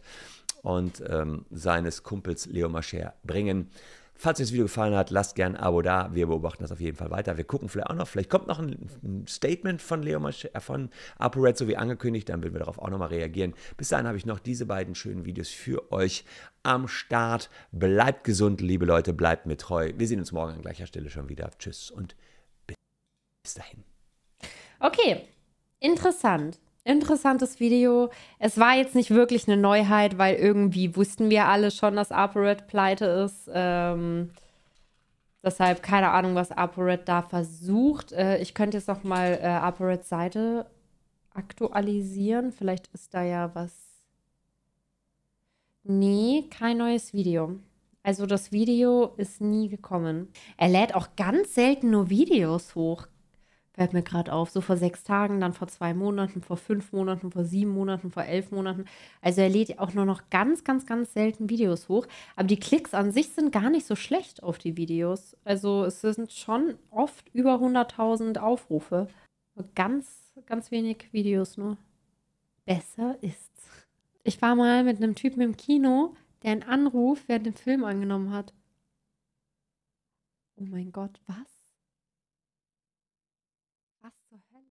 [SPEAKER 2] und ähm, seines Kumpels Leo Mascher bringen. Falls euch das Video gefallen hat, lasst gerne ein Abo da. Wir beobachten das auf jeden Fall weiter. Wir gucken vielleicht auch noch, vielleicht kommt noch ein Statement von Leo Masch äh, von ApoRed, so wie angekündigt. Dann werden wir darauf auch nochmal reagieren. Bis dahin habe ich noch diese beiden schönen Videos für euch am Start. Bleibt gesund, liebe Leute, bleibt mir treu. Wir sehen uns morgen an gleicher Stelle schon wieder. Tschüss und bis dahin.
[SPEAKER 1] Okay, interessant interessantes Video. Es war jetzt nicht wirklich eine Neuheit, weil irgendwie wussten wir alle schon, dass ApoRed pleite ist. Ähm, deshalb keine Ahnung, was ApoRed da versucht. Äh, ich könnte jetzt noch mal äh, ApoReds Seite aktualisieren. Vielleicht ist da ja was. Nee, kein neues Video. Also das Video ist nie gekommen. Er lädt auch ganz selten nur Videos hoch. Fällt mir gerade auf. So vor sechs Tagen, dann vor zwei Monaten, vor fünf Monaten, vor sieben Monaten, vor elf Monaten. Also er lädt auch nur noch ganz, ganz, ganz selten Videos hoch. Aber die Klicks an sich sind gar nicht so schlecht auf die Videos. Also es sind schon oft über 100.000 Aufrufe. Ganz, ganz wenig Videos nur. Besser ist's. Ich war mal mit einem Typen im Kino, der einen Anruf während dem Film angenommen hat. Oh mein Gott, was?